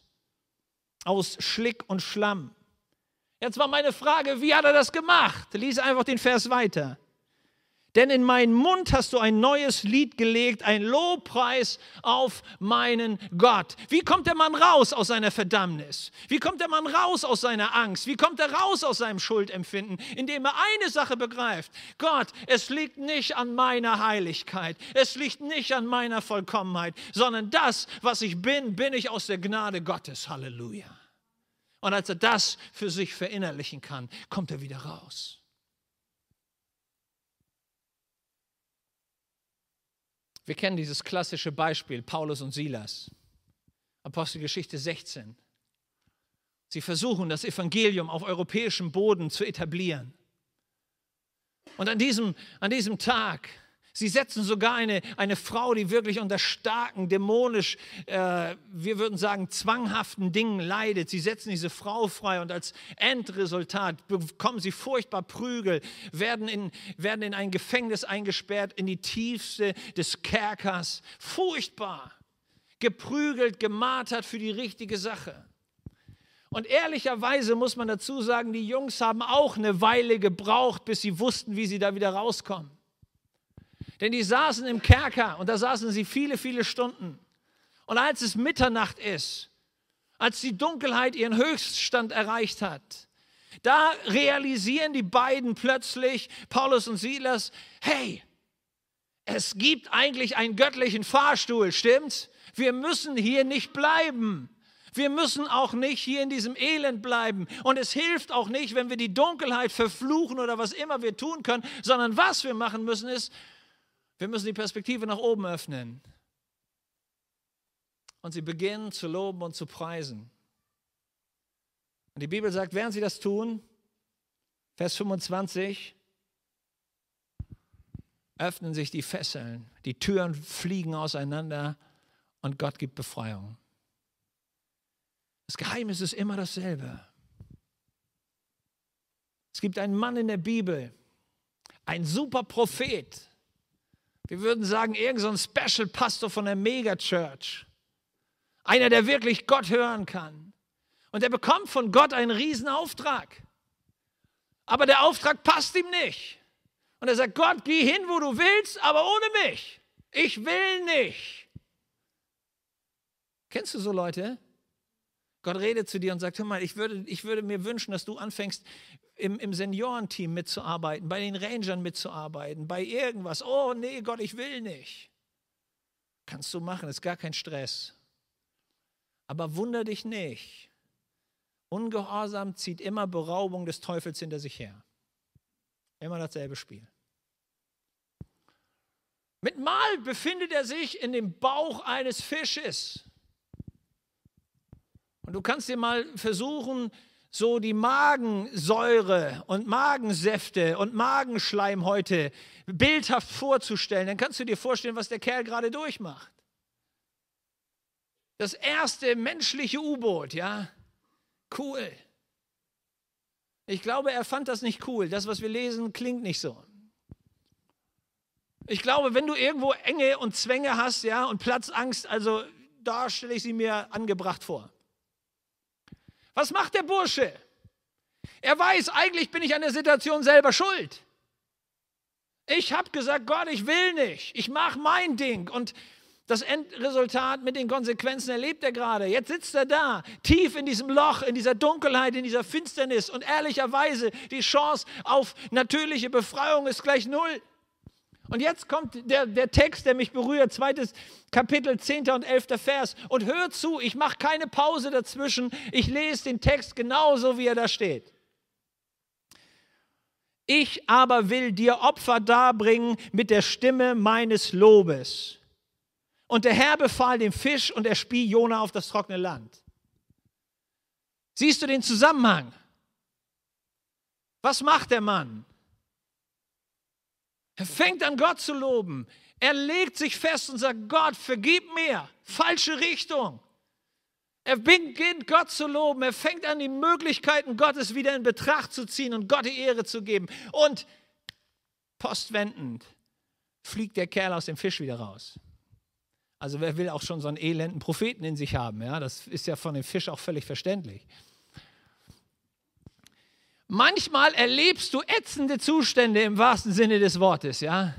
aus Schlick und Schlamm. Jetzt war meine Frage, wie hat er das gemacht? Lies einfach den Vers weiter. Denn in meinen Mund hast du ein neues Lied gelegt, ein Lobpreis auf meinen Gott. Wie kommt der Mann raus aus seiner Verdammnis? Wie kommt der Mann raus aus seiner Angst? Wie kommt er raus aus seinem Schuldempfinden? Indem er eine Sache begreift. Gott, es liegt nicht an meiner Heiligkeit. Es liegt nicht an meiner Vollkommenheit, sondern das, was ich bin, bin ich aus der Gnade Gottes. Halleluja. Und als er das für sich verinnerlichen kann, kommt er wieder raus. Wir kennen dieses klassische Beispiel Paulus und Silas, Apostelgeschichte 16. Sie versuchen, das Evangelium auf europäischem Boden zu etablieren. Und an diesem, an diesem Tag Sie setzen sogar eine, eine Frau, die wirklich unter starken, dämonisch, äh, wir würden sagen, zwanghaften Dingen leidet. Sie setzen diese Frau frei und als Endresultat bekommen sie furchtbar Prügel, werden in, werden in ein Gefängnis eingesperrt, in die tiefste des Kerkers. Furchtbar. Geprügelt, gemartert für die richtige Sache. Und ehrlicherweise muss man dazu sagen, die Jungs haben auch eine Weile gebraucht, bis sie wussten, wie sie da wieder rauskommen. Denn die saßen im Kerker und da saßen sie viele, viele Stunden. Und als es Mitternacht ist, als die Dunkelheit ihren Höchststand erreicht hat, da realisieren die beiden plötzlich, Paulus und Silas, hey, es gibt eigentlich einen göttlichen Fahrstuhl, stimmt's? Wir müssen hier nicht bleiben. Wir müssen auch nicht hier in diesem Elend bleiben. Und es hilft auch nicht, wenn wir die Dunkelheit verfluchen oder was immer wir tun können, sondern was wir machen müssen ist, wir müssen die Perspektive nach oben öffnen. Und sie beginnen zu loben und zu preisen. Und die Bibel sagt, während sie das tun, Vers 25, öffnen sich die Fesseln, die Türen fliegen auseinander und Gott gibt Befreiung. Das Geheimnis ist immer dasselbe. Es gibt einen Mann in der Bibel, ein super Prophet, wir würden sagen, irgendein so Special Pastor von der Megachurch. Einer, der wirklich Gott hören kann. Und der bekommt von Gott einen Riesenauftrag. Aber der Auftrag passt ihm nicht. Und er sagt, Gott, geh hin, wo du willst, aber ohne mich. Ich will nicht. Kennst du so Leute? Gott redet zu dir und sagt, hör mal, ich würde, ich würde mir wünschen, dass du anfängst, im, im Seniorenteam mitzuarbeiten, bei den Rangern mitzuarbeiten, bei irgendwas. Oh nee, Gott, ich will nicht. Kannst du machen, ist gar kein Stress. Aber wunder dich nicht. Ungehorsam zieht immer Beraubung des Teufels hinter sich her. Immer dasselbe Spiel. Mit Mal befindet er sich in dem Bauch eines Fisches. Und du kannst dir mal versuchen, so die Magensäure und Magensäfte und Magenschleim heute bildhaft vorzustellen, dann kannst du dir vorstellen, was der Kerl gerade durchmacht. Das erste menschliche U-Boot, ja? Cool. Ich glaube, er fand das nicht cool. Das, was wir lesen, klingt nicht so. Ich glaube, wenn du irgendwo Enge und Zwänge hast, ja, und Platzangst, also da stelle ich sie mir angebracht vor. Was macht der Bursche? Er weiß, eigentlich bin ich an der Situation selber schuld. Ich habe gesagt, Gott, ich will nicht. Ich mache mein Ding. Und das Endresultat mit den Konsequenzen erlebt er gerade. Jetzt sitzt er da, tief in diesem Loch, in dieser Dunkelheit, in dieser Finsternis. Und ehrlicherweise, die Chance auf natürliche Befreiung ist gleich null. Und jetzt kommt der, der Text, der mich berührt, zweites Kapitel, 10. und 11. Vers. Und hör zu, ich mache keine Pause dazwischen, ich lese den Text genauso, wie er da steht. Ich aber will dir Opfer darbringen mit der Stimme meines Lobes. Und der Herr befahl dem Fisch und er spie Jona auf das trockene Land. Siehst du den Zusammenhang? Was macht der Mann? Er fängt an, Gott zu loben. Er legt sich fest und sagt, Gott, vergib mir. Falsche Richtung. Er beginnt Gott zu loben. Er fängt an, die Möglichkeiten Gottes wieder in Betracht zu ziehen und Gott die Ehre zu geben. Und postwendend fliegt der Kerl aus dem Fisch wieder raus. Also wer will auch schon so einen elenden Propheten in sich haben? Ja, das ist ja von dem Fisch auch völlig verständlich. Manchmal erlebst du ätzende Zustände im wahrsten Sinne des Wortes, ja?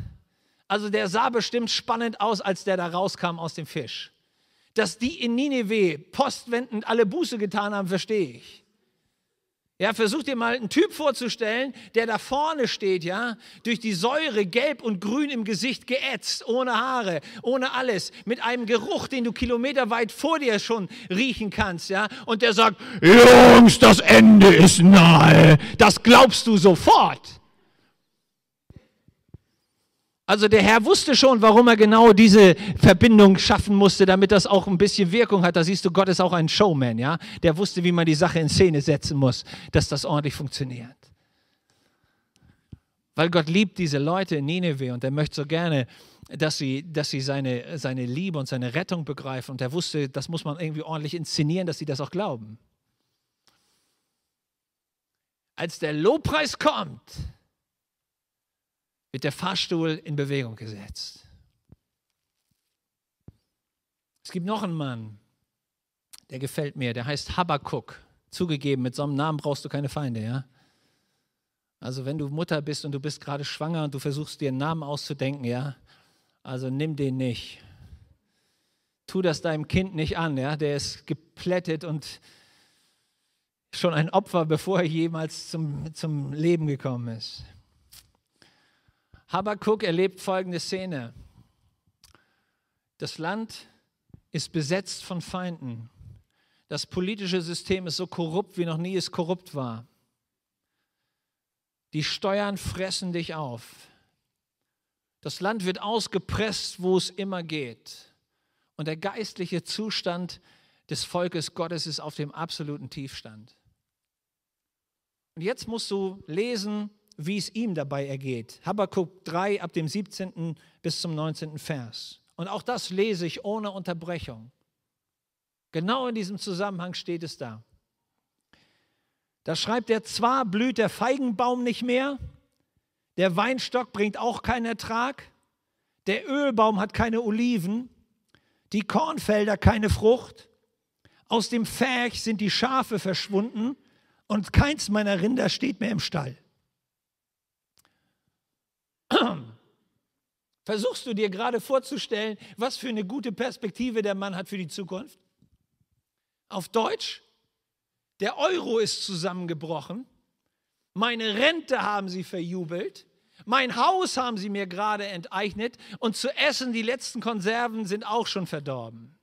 Also der sah bestimmt spannend aus, als der da rauskam aus dem Fisch. Dass die in Nineveh postwendend alle Buße getan haben, verstehe ich. Ja, versuch dir mal einen Typ vorzustellen, der da vorne steht, ja, durch die Säure gelb und grün im Gesicht geätzt, ohne Haare, ohne alles, mit einem Geruch, den du kilometerweit vor dir schon riechen kannst, ja, und der sagt, Jungs, das Ende ist nahe, das glaubst du sofort. Also der Herr wusste schon, warum er genau diese Verbindung schaffen musste, damit das auch ein bisschen Wirkung hat. Da siehst du, Gott ist auch ein Showman, ja. Der wusste, wie man die Sache in Szene setzen muss, dass das ordentlich funktioniert. Weil Gott liebt diese Leute in Nineveh und er möchte so gerne, dass sie, dass sie seine, seine Liebe und seine Rettung begreifen. Und er wusste, das muss man irgendwie ordentlich inszenieren, dass sie das auch glauben. Als der Lobpreis kommt, wird der Fahrstuhl in Bewegung gesetzt. Es gibt noch einen Mann, der gefällt mir, der heißt Habakuk. Zugegeben, mit so einem Namen brauchst du keine Feinde, ja? Also, wenn du Mutter bist und du bist gerade schwanger und du versuchst dir einen Namen auszudenken, ja? Also, nimm den nicht. Tu das deinem Kind nicht an, ja? Der ist geplättet und schon ein Opfer, bevor er jemals zum, zum Leben gekommen ist. Habakkuk erlebt folgende Szene. Das Land ist besetzt von Feinden. Das politische System ist so korrupt, wie noch nie es korrupt war. Die Steuern fressen dich auf. Das Land wird ausgepresst, wo es immer geht. Und der geistliche Zustand des Volkes Gottes ist auf dem absoluten Tiefstand. Und jetzt musst du lesen, wie es ihm dabei ergeht. Habakkuk 3 ab dem 17. bis zum 19. Vers. Und auch das lese ich ohne Unterbrechung. Genau in diesem Zusammenhang steht es da. Da schreibt er, zwar blüht der Feigenbaum nicht mehr, der Weinstock bringt auch keinen Ertrag, der Ölbaum hat keine Oliven, die Kornfelder keine Frucht, aus dem Ferch sind die Schafe verschwunden und keins meiner Rinder steht mehr im Stall. Versuchst du dir gerade vorzustellen, was für eine gute Perspektive der Mann hat für die Zukunft? Auf Deutsch, der Euro ist zusammengebrochen, meine Rente haben sie verjubelt, mein Haus haben sie mir gerade enteignet und zu essen die letzten Konserven sind auch schon verdorben.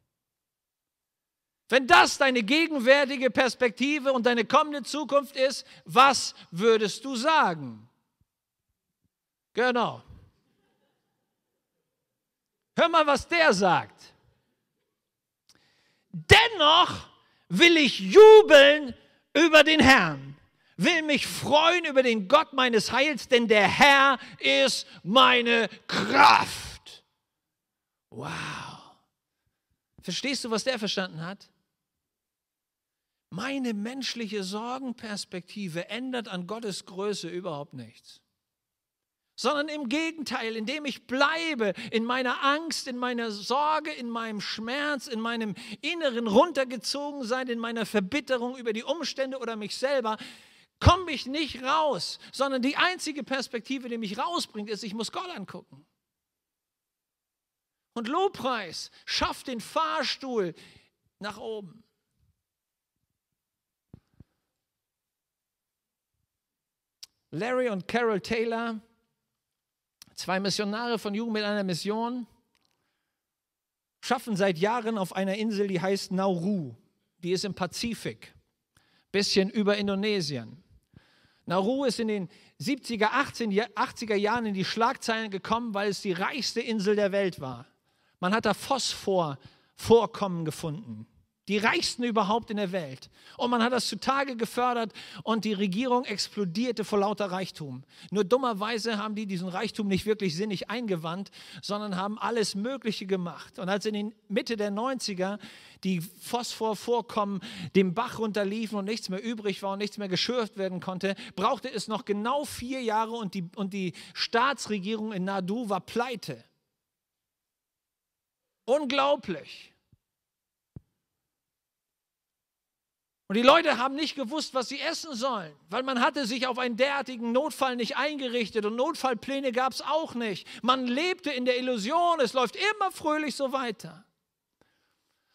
Wenn das deine gegenwärtige Perspektive und deine kommende Zukunft ist, was würdest du sagen? Genau. Hör mal, was der sagt. Dennoch will ich jubeln über den Herrn, will mich freuen über den Gott meines Heils, denn der Herr ist meine Kraft. Wow. Verstehst du, was der verstanden hat? Meine menschliche Sorgenperspektive ändert an Gottes Größe überhaupt nichts sondern im Gegenteil, indem ich bleibe in meiner Angst, in meiner Sorge, in meinem Schmerz, in meinem inneren Runtergezogensein, in meiner Verbitterung über die Umstände oder mich selber, komme ich nicht raus, sondern die einzige Perspektive, die mich rausbringt, ist, ich muss Gott angucken. Und Lobpreis schafft den Fahrstuhl nach oben. Larry und Carol Taylor Zwei Missionare von Jugend mit einer Mission schaffen seit Jahren auf einer Insel, die heißt Nauru. Die ist im Pazifik, bisschen über Indonesien. Nauru ist in den 70er, 80er Jahren in die Schlagzeilen gekommen, weil es die reichste Insel der Welt war. Man hat da Phosphorvorkommen gefunden die reichsten überhaupt in der Welt. Und man hat das zutage gefördert und die Regierung explodierte vor lauter Reichtum. Nur dummerweise haben die diesen Reichtum nicht wirklich sinnig eingewandt, sondern haben alles Mögliche gemacht. Und als in den Mitte der 90er die Phosphorvorkommen dem Bach runterliefen und nichts mehr übrig war und nichts mehr geschürft werden konnte, brauchte es noch genau vier Jahre und die, und die Staatsregierung in Nadu war pleite. Unglaublich. Und die Leute haben nicht gewusst, was sie essen sollen, weil man hatte sich auf einen derartigen Notfall nicht eingerichtet und Notfallpläne gab es auch nicht. Man lebte in der Illusion, es läuft immer fröhlich so weiter.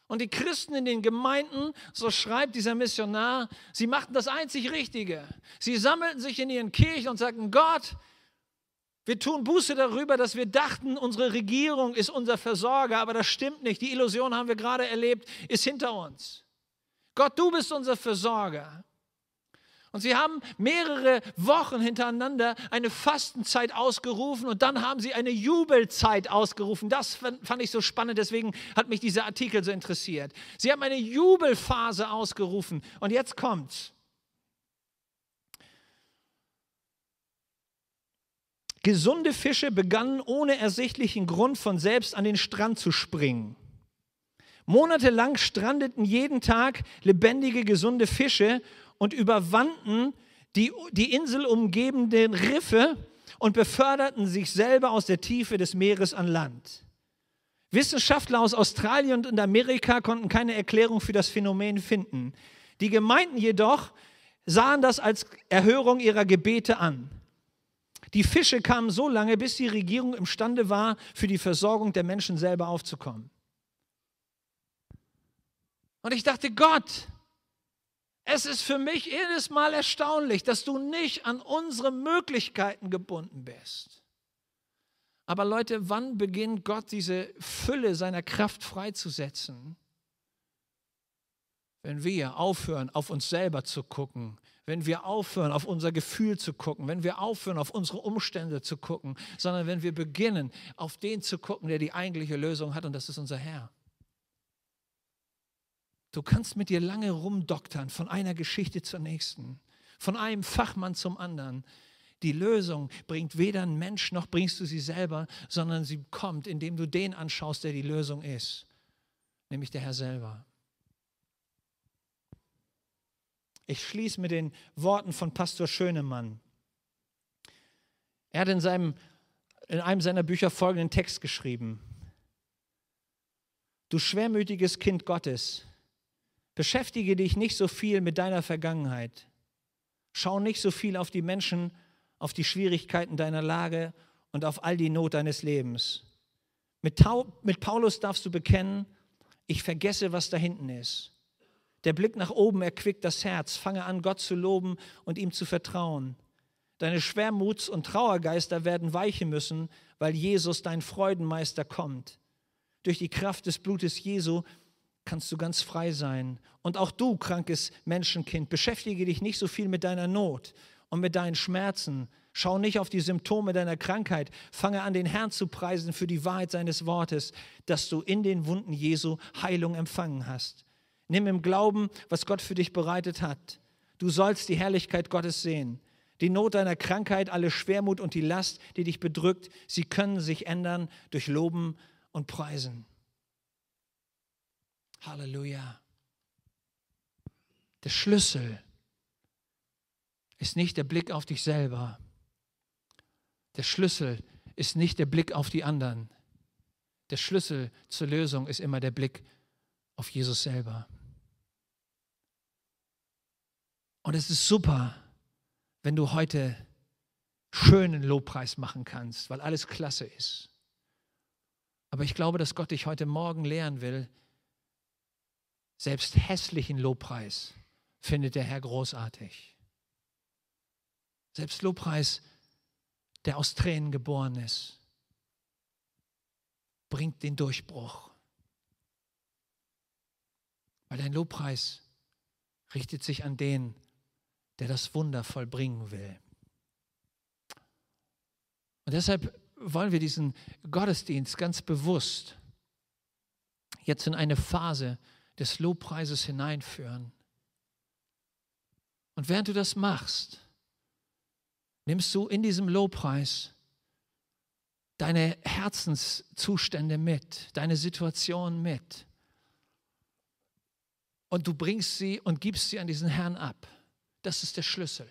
Und die Christen in den Gemeinden, so schreibt dieser Missionar, sie machten das einzig Richtige. Sie sammelten sich in ihren Kirchen und sagten, Gott, wir tun Buße darüber, dass wir dachten, unsere Regierung ist unser Versorger, aber das stimmt nicht. Die Illusion haben wir gerade erlebt, ist hinter uns. Gott, du bist unser Versorger. Und sie haben mehrere Wochen hintereinander eine Fastenzeit ausgerufen und dann haben sie eine Jubelzeit ausgerufen. Das fand ich so spannend, deswegen hat mich dieser Artikel so interessiert. Sie haben eine Jubelphase ausgerufen und jetzt kommt's. Gesunde Fische begannen ohne ersichtlichen Grund von selbst an den Strand zu springen. Monatelang strandeten jeden Tag lebendige, gesunde Fische und überwanden die, die Insel umgebenden Riffe und beförderten sich selber aus der Tiefe des Meeres an Land. Wissenschaftler aus Australien und Amerika konnten keine Erklärung für das Phänomen finden. Die Gemeinden jedoch sahen das als Erhörung ihrer Gebete an. Die Fische kamen so lange, bis die Regierung imstande war, für die Versorgung der Menschen selber aufzukommen. Und ich dachte, Gott, es ist für mich jedes Mal erstaunlich, dass du nicht an unsere Möglichkeiten gebunden bist. Aber Leute, wann beginnt Gott diese Fülle seiner Kraft freizusetzen? Wenn wir aufhören, auf uns selber zu gucken, wenn wir aufhören, auf unser Gefühl zu gucken, wenn wir aufhören, auf unsere Umstände zu gucken, sondern wenn wir beginnen, auf den zu gucken, der die eigentliche Lösung hat, und das ist unser Herr. Du kannst mit dir lange rumdoktern, von einer Geschichte zur nächsten, von einem Fachmann zum anderen. Die Lösung bringt weder ein Mensch noch bringst du sie selber, sondern sie kommt, indem du den anschaust, der die Lösung ist, nämlich der Herr selber. Ich schließe mit den Worten von Pastor Schönemann. Er hat in, seinem, in einem seiner Bücher folgenden Text geschrieben. Du schwermütiges Kind Gottes, Beschäftige dich nicht so viel mit deiner Vergangenheit. Schau nicht so viel auf die Menschen, auf die Schwierigkeiten deiner Lage und auf all die Not deines Lebens. Mit, mit Paulus darfst du bekennen, ich vergesse, was da hinten ist. Der Blick nach oben erquickt das Herz. Fange an, Gott zu loben und ihm zu vertrauen. Deine Schwermuts- und Trauergeister werden weichen müssen, weil Jesus, dein Freudenmeister, kommt. Durch die Kraft des Blutes Jesu kannst du ganz frei sein. Und auch du, krankes Menschenkind, beschäftige dich nicht so viel mit deiner Not und mit deinen Schmerzen. Schau nicht auf die Symptome deiner Krankheit. Fange an, den Herrn zu preisen für die Wahrheit seines Wortes, dass du in den Wunden Jesu Heilung empfangen hast. Nimm im Glauben, was Gott für dich bereitet hat. Du sollst die Herrlichkeit Gottes sehen. Die Not deiner Krankheit, alle Schwermut und die Last, die dich bedrückt, sie können sich ändern durch Loben und Preisen. Halleluja. Der Schlüssel ist nicht der Blick auf dich selber. Der Schlüssel ist nicht der Blick auf die anderen. Der Schlüssel zur Lösung ist immer der Blick auf Jesus selber. Und es ist super, wenn du heute schönen Lobpreis machen kannst, weil alles klasse ist. Aber ich glaube, dass Gott dich heute Morgen lehren will, selbst hässlichen Lobpreis findet der Herr großartig. Selbst Lobpreis, der aus Tränen geboren ist, bringt den Durchbruch. Weil dein Lobpreis richtet sich an den, der das Wunder vollbringen will. Und deshalb wollen wir diesen Gottesdienst ganz bewusst jetzt in eine Phase des Lobpreises hineinführen. Und während du das machst, nimmst du in diesem Lobpreis deine Herzenszustände mit, deine Situation mit. Und du bringst sie und gibst sie an diesen Herrn ab. Das ist der Schlüssel.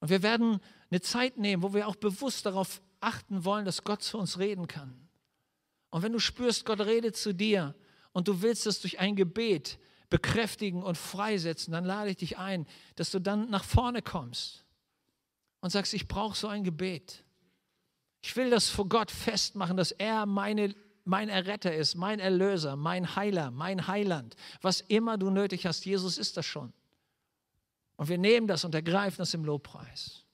Und wir werden eine Zeit nehmen, wo wir auch bewusst darauf achten wollen, dass Gott zu uns reden kann. Und wenn du spürst, Gott redet zu dir, und du willst das durch ein Gebet bekräftigen und freisetzen, dann lade ich dich ein, dass du dann nach vorne kommst und sagst, ich brauche so ein Gebet. Ich will das vor Gott festmachen, dass er meine, mein Erretter ist, mein Erlöser, mein Heiler, mein Heiland. Was immer du nötig hast, Jesus ist das schon. Und wir nehmen das und ergreifen das im Lobpreis.